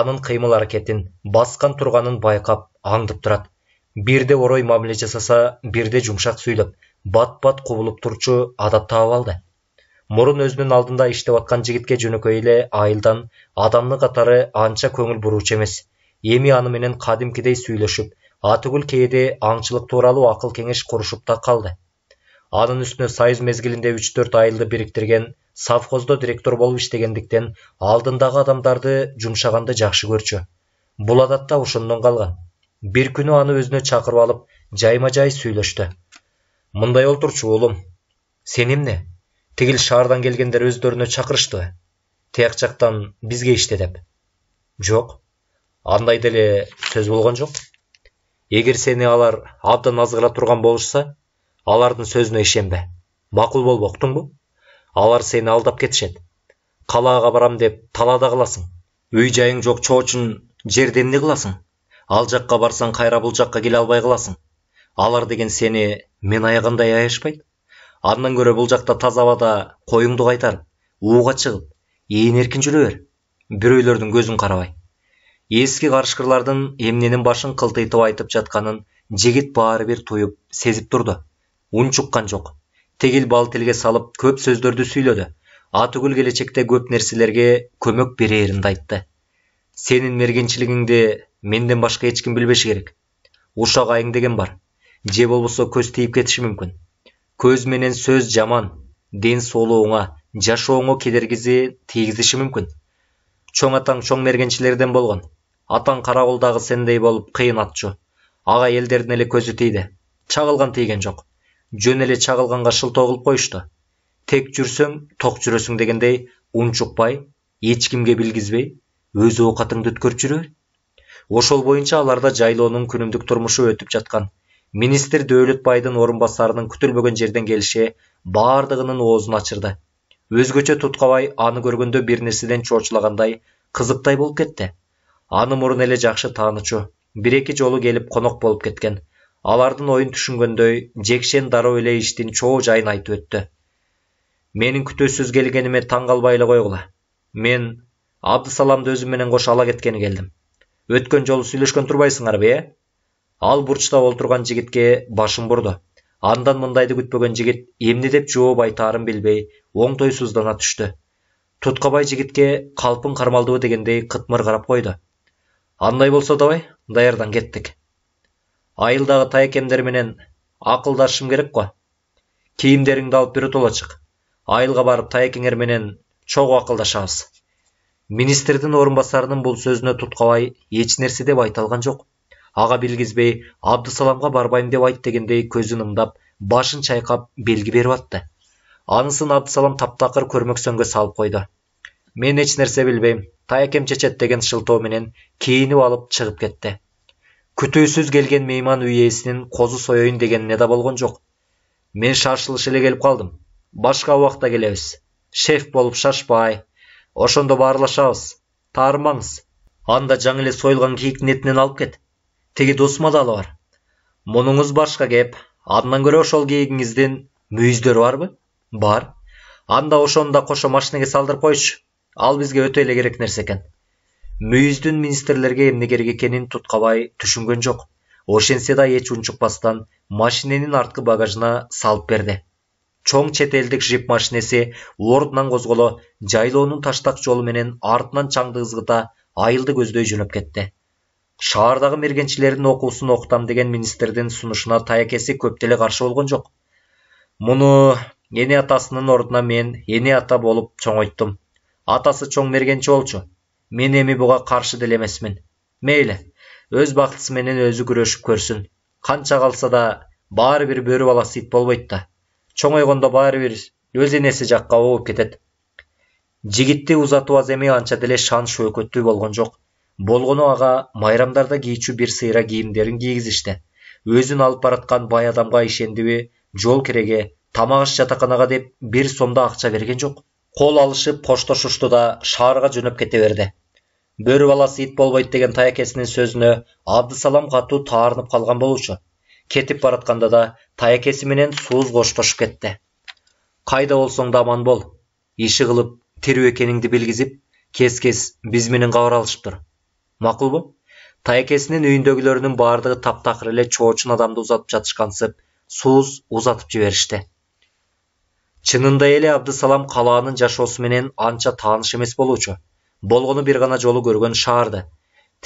анын кыймыл аракетин баскан турганын байкап аңдып турат бирде орой мамиле жасаса бирде жумшак сүйлөп бат бат кубулуп турчу адатта абалды мурун өзүнүн алдында иштеп аткан жигитке жөнөкөй эле айылдан адамны катары анча көңүл буруучу эмес эми аны менен кадимкидей сүйлөшүп атүгүл кээде аңчылык тууралуу акыл кеңеш курушуп да калды анын үстүнө союз мезгилинде үч төрт айылды бириктирген совхоздо директор болуп иштегендиктен алдындагы адамдарды жумшаганды жакшы көрчү бул адат да ошондон калган бир күнү аны өзүнө чакырып алып жайма жай сүйлөштү мындай олтурчу уулум сен эмне тигил шаардан келгендер өздөрүнө чакырышты тияк жактан бизге иште деп жок андай деле сөз болгон жок эгер сени алар абдан азгыра турган болушса алардын сөзүнө ишенбе макул болбо уктуңбу алар сени алдап кетишет калаага барам деп талаада каласың үй жайың жок чоочун жерде эмне кыласың ал жакка барсаң кайра бул жакка келе албай каласың алар деген сени мен аягандай аяшпайт аннан көрө бұл жақта таза ауада қойыңды қайтар уға шығып ең еркін жүре бер біреулердің көзін қарамай ескі ғарышкырлардың емненің башын қылтитып айтып жатқанын жигит бер тойып сезіп тұрды Ун шыққан жоқ тегел бал тілге салып көп сөздерді сөйледі атүгүл келечекте көп нәрселерге көмек берерінде айтты сенің мергеншілігіңді менден башқа ешкім білбеші керек ушак айың деген бар же болбосо көз тиіп кетиши мүмкүн көз менен сөз жаман ден соолугуңа жашооңо кедергиси тийгизиши мүмкүн чоң атаң чоң мергенчилерден болгон атаң караулдагы сендей болуп кыйын атчу ага элдердин эле көзү тийди чагылган тийген жок жөн эле чагылганга шылтоо кылып коюшту тек жүрсөң ток жүрөсүң дегендей унчукпай эч кимге билгизбей өз оокатыңды өткөрүп жүрө ошол боюнча аларда жайлоонун күнүмдүк турмушу өтүп жаткан министр дөөлөтбайдын орун басарынын күтүлбөгөн жерден келиши баардыгынын оозун ачырды өзгөчө туткабай аны көргөндө бир нерседен чоочулагандай кызыктай болуп кетти аны мурун эле жакшы таанычу бир эки жолу келип конок болуп кеткен алардын оюн түшүнгөндөй жекшен дароо эле иштин чоо жайын айтып өттү менин күтүүсүз келгениме таң калбай эле койгула мен абдысаламды өзүм менен кошо ала кеткени келдим өткөн жолу сүйлөшкөн турбайсыңарбы э ал бұрышта отырған жігітке башын бұрды андан мындайды күтпеген жігіт емне деп жооп айтарын билбей оңтойсыздана түшті. тұтқабай жігітке қалпың қармалды дегендей қытмыр қарап қойды андай болса давай даярдан кеттік айылдағы менен ақылдашым керек қой киімдеріңді алып тола шық айылға барып менен чоқ ақылдашамыз министрдің орынбасарының бұл сөзіне тұтқабай еш нәрсе деп айта алған жоқ аға белгізбей абдысаламға барбайын деп айт дегендей көзін ымдап башын шайқап белгі беріп атты анысын абдысалам таптақыр көрмексенге салып қойды мен еч нерсе билбейм таякем чечет деген шылтоо менен кийинип алып чыгып кетти күтүүсүз келген мейман үй ээсинин козу соеюн дегенине да болгон жок мен шашылыш эле келип калдым башка убакта келебиз шеф болуп шашпай ошондо баарлашабыз таарымаңыз анда жаңы эле союлган кийиктин этинен алып кет теге досмолалы бар мұныңыз барышқа кеп андан көрө ошол кийигиңиздин мүйүздөрү барбы бар анда ошону да кошо машинеге салдырып койчу ал бизге өтө эле керек нерсе экен мүйүздүн министрлерге эмне керек экенин туткабай түшүнгөн жок ошентсе да эч унчукпастан машиненин арткы багажына салып берди чоң чет элдик жип машинеси ордунан козголо жайлоонун таштак жолу менен артынан чаңды ызгыта айылды көздөй жөнөп кетти шаардагы мергенчилердин окуусун окутам деген министрдин сунушуна таякеси көп деле каршы болгон жок муну эне атасынын ордуна мен эне ата болуп чоңойттум атасы чоң мергенчи болчу мен эми буга каршы деле эмесмин мейли өз бактысы менен өзү күрөшүп көрсүн канча калса да баары бир бөрү баласы ит болбойт да чоңойгондо баары бир өз энеси жакка ооп кетет жигитти узатуу аз эми анча деле шаң шөөкөттүү болгон жок Болгону аға майрамдарда кийчү бир сыйра кийимдерин кийгизишти өзүн алып бараткан бай адамга ишендиби жол киреге тамак аш жатаканага деп бир сом да акча берген жок кол алышып коштошушту да шаарга жөнөп кете берди бөрү баласы ит болбойт деген таякесинин сөзүнө абдысалам катуу таарынып калган болуучу кетип баратканда да таякеси менен сууз коштошуп кетти кайда болсоң да аман бол иши кылып тирүү экениңди билгизип кез кез биз менен кабар алышып макулбу тайякесинин үйүндөгүлөрүнүн баардыгы таптакыр эле чоочун адамды узатып жатышкансып сууз узатып жиберишти чынында эле абдысалам калаанын жашоосу менен анча тааныш эмес болуучу болгону бир гана жолу көргөн шаарды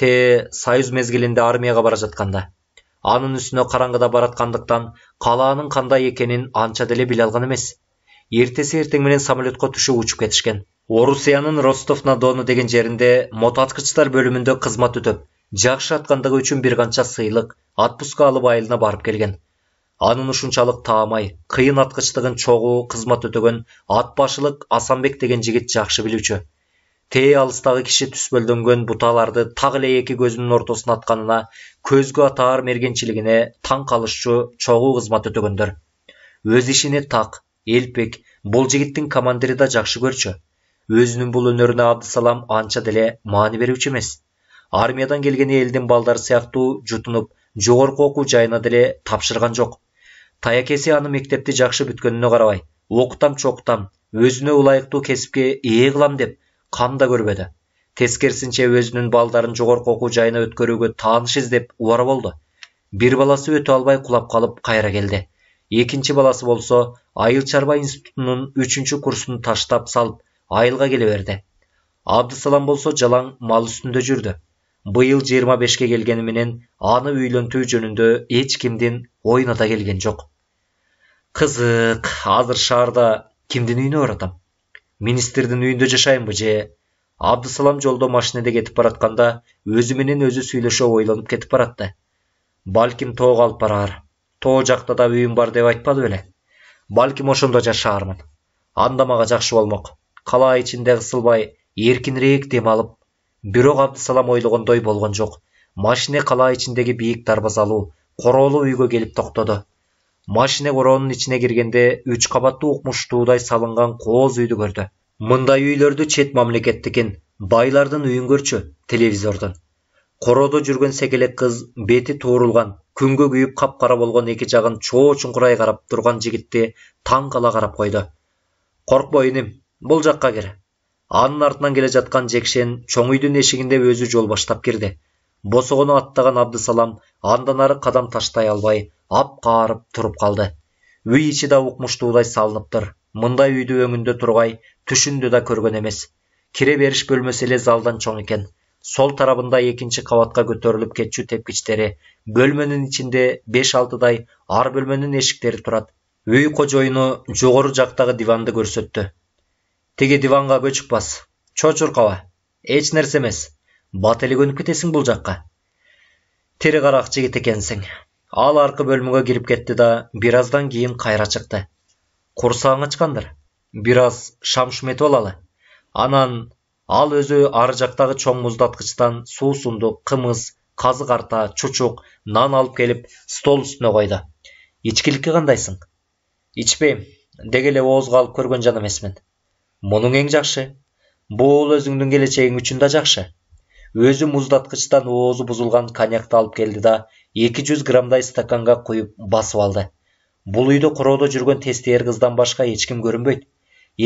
те союз мезгилинде армияга бара жатканда анын үстүнө караңгыда бараткандыктан калаанын кандай экенин анча деле биле алган эмес эртеси эртең менен самолетко түшүп учуп кетишкен орусиянын ростов на дону деген жерінде мотоатқыштар бөлімінде қызмат өтіп, жакшы аткандыгы үчүн бир канча сыйлық, отпуска алып айылына барып келген анын ушунчалык таамай қиын атқыштығын чоғу қызмат өтөгөн ат асанбек деген жігіт жакшы білуші. Те алыстағы киши түсбөлдіңген буталарды так эле эки көзүнүн атқанына, атканына көзгө атаар таң калышчу чоғу қызмат өтөгөндөр өз ішіне тақ, элпек бұл жигиттин командири да жакшы көрші. өзүнүн бул өнөрүнө абдысалам анча деле маани берүүчү эмес армиядан келген элдин балдары сыяктуу жутунуп жогорку окуу жайына деле тапшырган жок таякеси аны мектепти жакшы бүткөнүнө карабай окутам чокутам өзүнө ылайыктуу кесипке ээ кылам деп кам да көрбөдү тескерисинче өзүнүн балдарын жогорку окуу жайына өткөрүүгө тааныш издеп убара болду бир баласы өтө албай кулап калып кайра келди экинчи баласы болсо айыл чарба институтунун үчүнчү курсун таштап салып айылға келе абдысалам болсо жалаң мал үстінде жүрді биыл жыйырма бешке менен аны үйлентүү жөнүндө эч кимдин оюна да келген жок кызык азыр шаарда кимдин үйүнө баратам министрдин үйүндө жашайынбы же абдысалам жолдо машинеде кетип баратканда өзү менен өзү сүйлөшө ойлонуп кетип баратты балким тоого алып барар тоо жакта да үйүм бар деп айтпады беле балким ошондо жашаармын анда мага жакшы болмок қала ішінде қысылбай еркінірек дем алып бирок абдысалам ойлогондой болгон жок машине қала ичиндеги бийик дарбазалуу короолуу үйгө келіп токтоду машине короонун ичине киргенде үч қабатты укмуштуудай салынған қоз үйді көрді. мындай үйлерді чет мамлекеттикин байлардың үйүн көрчү телевизордон короодо жүргөн секелек кыз бети тоорулган күнгө күйүп капкара болгон екі жағын чоо чуңкурай қарап тұрған жигитти таң қала қарап қойды. коркпо иним бұл жаққа кір аның артынан келе жатқан жекшен чоң үйдің есігінде өзі жол баштап кірді босығыны аттаған абдысалам андан ары қадам таштай албай ап қарып тұрып қалды үй іші да укмуш тудай салынып тұр мұндай үйді өңінде тұрғай түшінде да көрген емес кіре беріс бөлмесі еле залдан чоң екен сол тарабында екінші қабатқа көтеріліп кетчу тепкіштері бөлменің ішінде беш алтыдай ар бөлменің есіктері тұрады үй қожойыны жоғары жақтағы диванды көрсетті теге диванға көз бас, Чочур қава эч нерсе эмес бат эле көнүп кетесиң бул жакка қарақ карак жигит ал аркы бөлмөгө кирип кетті да біраздан кейін қайра шықты чыкты курсагың біраз бир аз алалы анан ал өзү ары жақтағы чоң су суусундук қымыз қазы қарта чучук нан алып келіп стол үстіне қойды ичкиликке қандайсың ичпейм дегеле оозго алып көргөн жан эмесмин мұның ең жақшы, бұл өзіңнің келешегің үшін да жақсы өзі мұздатқыштан оғызы бұзылған коньякты алып келді да 200 жүз граммдай стаканға құйып басып алды бұл үйді қорода жүрген тестияр қыздан басқа ешкім көрінбейді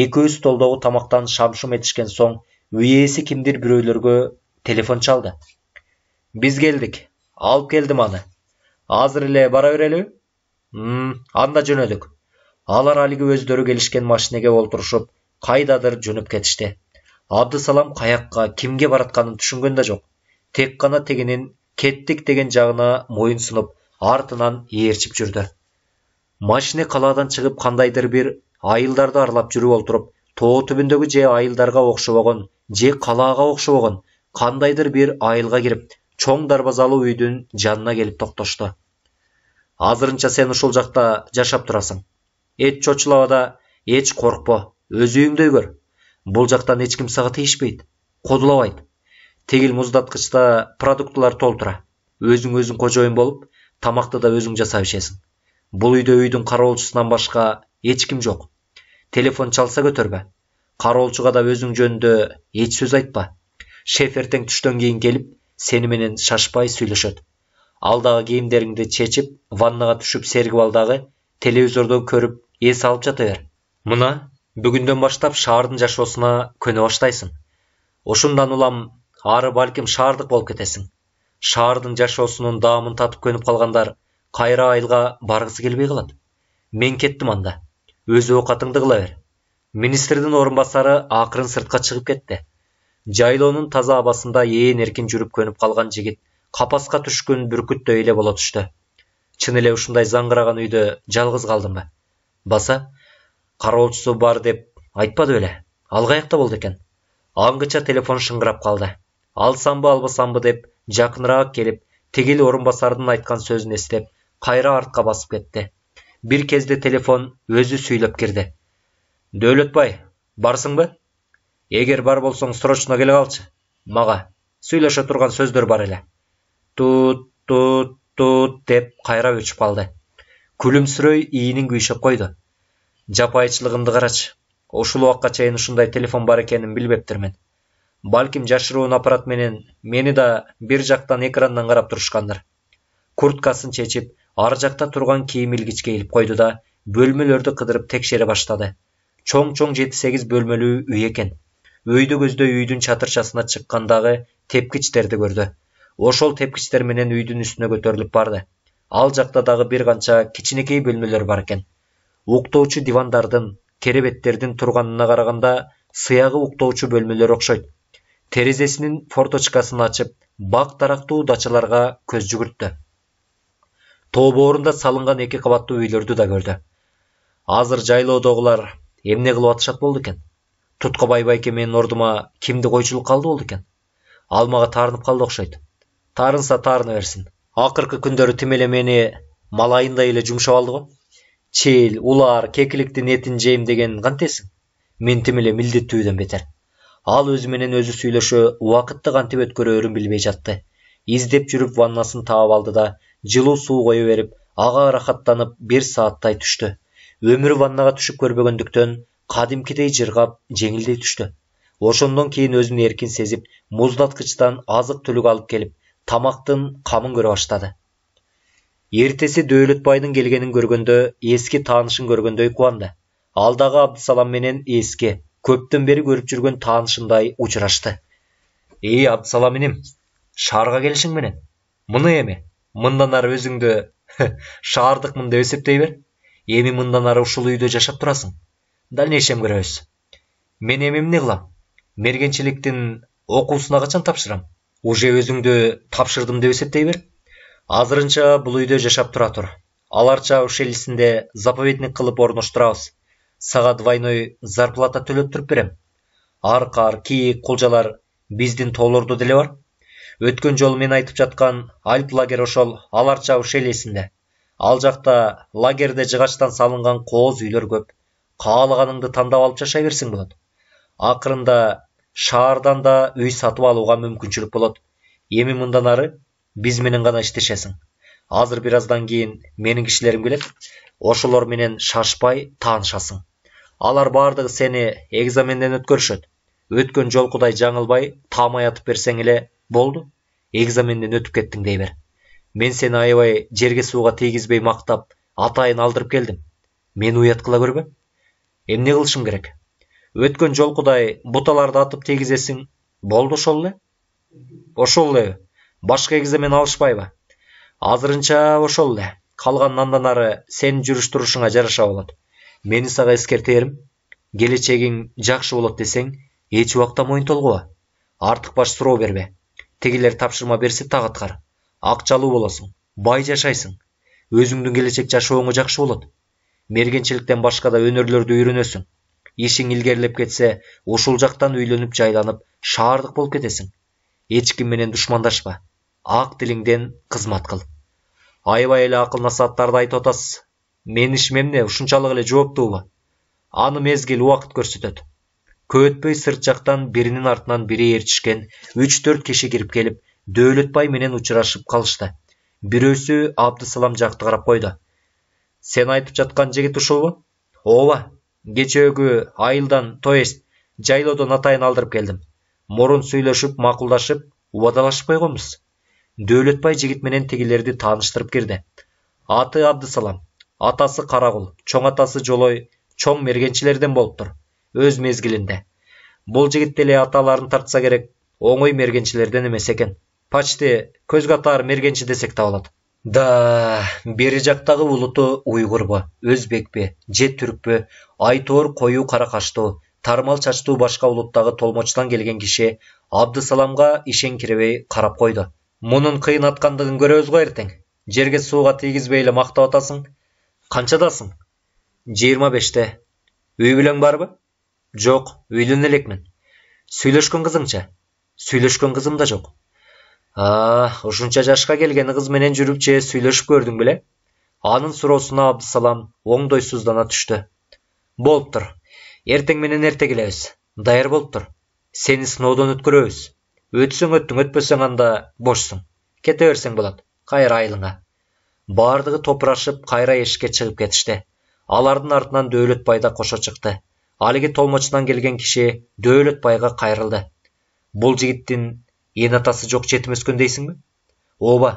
екеуі столдағы тамақтан шамшым етішкен соң үй иесі кімдер біреулерге телефон шалды біз келдік алып келдім аны азыр эле бара берели анда жөнөдүк алар алиги өздөрү келишкен машинеге олтурушуп кайдадыр жөнөп кетишти абдысалам каякка кимге баратканын түшүнгөн да жок тек гана тегинин кеттик деген жагына моюн сунуп артынан ээрчип жүрдү машине калаадан чыгып кандайдыр бир айылдарды аралап жүрүп олтуруп тоо түбүндөгү же айылдарга окшобогон же калаага окшобогон кандайдыр бир айылга кирип чоң дарбазалуу үйдүн жанына келип токтошту азырынча сен ушул жакта жашап турасың эч чочулаба да эч коркпо өз үйүңдөй көр бул жактан эч ким сага тийишпейт кодулабайт тегил муздаткычта продуктылар толтура өзүң өзүң кожоюн болуп тамакты да өзүң жасап ичесиң бул үйдө үйдүн кароолчусунан башка эч ким жок телефон чалса көтөрбө кароолчуга да өзүң жөнүндө эч сөз айтпа шеф эртең түштөн кийин келип сени менен шашпай сүйлөшөт ал дагы кийимдериңди чечип ваннага түшүп сергип ал дагы телевизордо көрүп эс алып жата бер мына бүгүндөн баштап шаардын жашоосуна көнө баштайсың ушундан улам ары балким шаардык болуп кетесиң шаардын жашоосунун даамын татып көнүп калгандар кайра айылга баргысы келбей калат мен кеттим анда өз оокатыңды кыла бер министрдин орун басары акырын сыртка чыгып кетти жайлоонун таза абасында ээн эркин жүрүп көнүп калган жигит капаска түшкөн бүркүттөй эле боло түштү чын эле ушундай заңгыраган үйдө жалгыз калдымбы баса қарауылшысы бар деп айтпады өлі алғаяқта болды екен Аңғыча телефон шыңғырап қалды алсамбы ба деп жақынырақ келіп тегел орынбасардың айтқан сөзін естіп қайра артқа басып кетті бір кезде телефон өзі сөйлеп кірді дәулетбай барсың ба егер бар болсаң срочно келе қалшы маға сөйлеше тұрған сөздер бар әлі тут тут тут деп қайра өшіп қалды күлімсірей иінін күйшеп қойды жапайычылыгымды карачы ушул убакка чейин ушундай телефон бар экенин билбептирмин балким жашыруун аппарат менен мени да бир жактан экрандан карап турушкандыр курткасын чечип ар жакта турган кийим илгичке илип койду да бөлмөлөрдү кыдырып текшере баштады чоң чоң жети сегиз бөлмөлүү үй экен өйдө көздөй үйдүн чатырчасына чыккандагы тепкичтерди көрдү ошол тепкичтер менен үйдүн үстүнө көтөрүлүп барды ал жакта дагы бир канча кичинекей бөлмөлөр бар экен уктоочу дивандардын керебеттердин турганына караганда сыягы уктоочу бөлмөлөр окшойт терезесинин форточкасын ачып бак дарактуу дачаларга көз жүгүрттү тобоорунда салынган эки кабаттуу үйлөрдү да көрдү азыр жайлоодогулар эмне кылып атышат болду экен туткубай байке менин ордума кимди койчулукка алды болду экен ал мага таарынып калды окшойт таарынса таарына берсин акыркы күндөрү тим эле мени малайындай эле жумшап алды го чел улар кекіліктің етін жейм деген қантесің мен эле милдеттүүдөн бетер ал өзү менен өзү сүйлөшө убакытты кантип өткөрөөрүн билбей жатты издеп жүрүп ваннасын таап алды да жылуу суу кое берип ага ырахаттанып бир сааттай түштү өмүрү ваннага түшүп көрбөгөндүктөн кадимкидей жыргап жеңилдей түштү ошондон кийин өзүн эркин сезип муздаткычтан азык түлүк алып келип тамактын камын көрө баштады ертесі байдың келгенін көргенде еске танышын көргендей қуанды алдағы менен еске көптен бері көріп жүрген танышындай ұшырашты ей абдысалам менем, шарға келшің менен мұны эми мындан ары өзіңді шаардыкмын деп эсептей бер эми мындан ары ушул үйдө жашап турасың дальнейшем көрөбүз мен эми эмне кылам мергенчиликтин окуусуна качан тапшырам уже өзүңдү тапшырдым деп эсептей бер азырынча бұл үйде жашап тура тур аларча арча ушелисинде заповедник кылып орноштурабыз сага двойной зарплата төлеп тұрып берем аркар кийик қолжалар биздин тоолордо деле бар өткен жолу мен айтып жатқан альп лагерь ошол аларча арча ал жақта лагерде жыгачтан салынған кооз үйлер көп каалаганыңды тандап алып жашай берсің болот ақырында шаардан да үй сатып алууга мүмкүнчүлүк болот эми мындан ары менен гана иштешесиң азыр бир аздан кийин менин кишилерим келет ошолор менен шашпай таанышасың алар баардыгы сени экзаменден өткөрүшөт өткөн жолкудай жаңылбай таамай атып берсең эле болду экзаменден өтүп кеттиң дей бер мен сени аябай жерге сууга тийгизбей мактап атайын алдырып келдим мени уят кыла көрбө эмне кылышым керек өткөн жолкудай буталарды атып тийгизесиң болду ошол эле ошол башка эгиземени алышпайбы азырынча ошол эле калганы андан ары сенин жүрүш турушуңа жараша болот мени сага эскертерим келечегиң жакшы болот десең эч убакта моюн толгуба артык баш суроо бербе тигилер тапшырма берсе так аткар акчалуу болосуң бай жашайсың өзүңдүн келечек жашооңо жакшы болот мергенчиликтен башка да өнөрлөрдү үйрөнөсүң ишиң илгерилеп кетсе ушул жактан үйлөнүп жайланып шаардык болуп кетесиң эч ким менен душмандашпа ақ тіліңден қызмат қыл Айбай эле акыл насааттарды айтып атасыз менин ишим эмне ушунчалык эле жооптуубу аны мезгил убакыт көрсөтөт көп сырт жактан биринин артынан бири ээрчишкен үч төрт киши кирип келип дөөлөтбай менен учурашып калышты бирөөсү абдысалам жакты карап койду сен айтып жаткан жигит ушулбу ооба кешегі айылдан то есть жайлоодон атайын алдырып келдим мурун сүйлөшүп макулдашып убадалашып койгонбуз дөөлөтбай жигит менен тигилерди тааныштырып кирди аты абдысалам атасы карагул чоң атасы жолой чоң мергенчилерден болуптур өз мезгилинде бул жигит деле аталарын тартса керек оңой мергенчилерден эмес экен почти көз катар мергенчи десек табылат да бери жактагы улуту уйгурбу өзбекпи же түркпү айтор коюу кара каштуу тармал чачтуу башка улуттагы толмочтан келген киши абдысаламга ишенкиребей карап койду қиын қиынатқандығын көреміз ғой ертең жерге суға тигізбейлі мақта атасың, қаншадасың жиырма беште үй бүлең бар ба жоқ үйленелекмін сөйлешкен кызыңчы сөйлешкен қызым да жоқ а ушунча жашка келген кыз менен жүрүп же сүйлөшүп көрдүң беле анын суроосуна абдысалам оңдойсуздана түштү болуптур ертең менен эрте келебиз даяр болуп тур сени сыноодон өткөрөбүз өтсің өттің өтпесең анда бошсың кете берсең болады қайыр айылыңа бардығы топырашып қайра ешке шығып кетішті алардың артынан дәулетбай да қоша шықты әлгі толмачыдан келген кеше дәулетбайға қайрылды бұл жігіттің ен атасы жоқ жетім өскен дейсің бе оба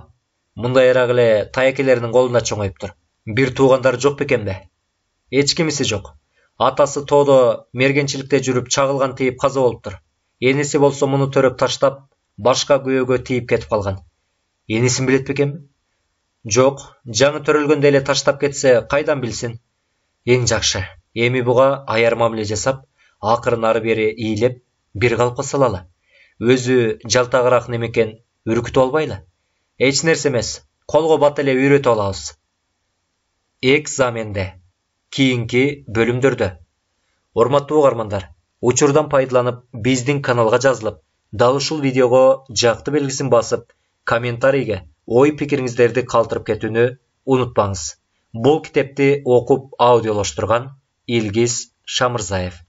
мұндай эле таякелеринин колунда тұр бір бир жоқ жок екен бе эч кимиси жок атасы тоодо мергенчиликте жүрүп чагылган тийип каза болуптур енесі болса мұны төріп таштап башка күйөөгө тийип кетип калган энисин билет бекенби жок жаңы төрөлгөндө эле таштап кетсе кайдан билсин эң жакшы эми буга аяр мамиле жасап акырын ары бери ийлеп бир калыпка салалы өзү жалтагыраак неме экен үркүтүп албайлы эч нерсе эмес колго бат эле үйрөтүп алабыз экзаменде кийинки бөлүмдөрдө урматтуу угармандар учурдан пайдаланып биздин каналға жазылып дал ушул видеого жакты белгисин басып комментарийге ой пикириңиздерди калтырып кетүүнү унутпаңыз бул китепти окуп аудиолоштурган илгиз шамырзаев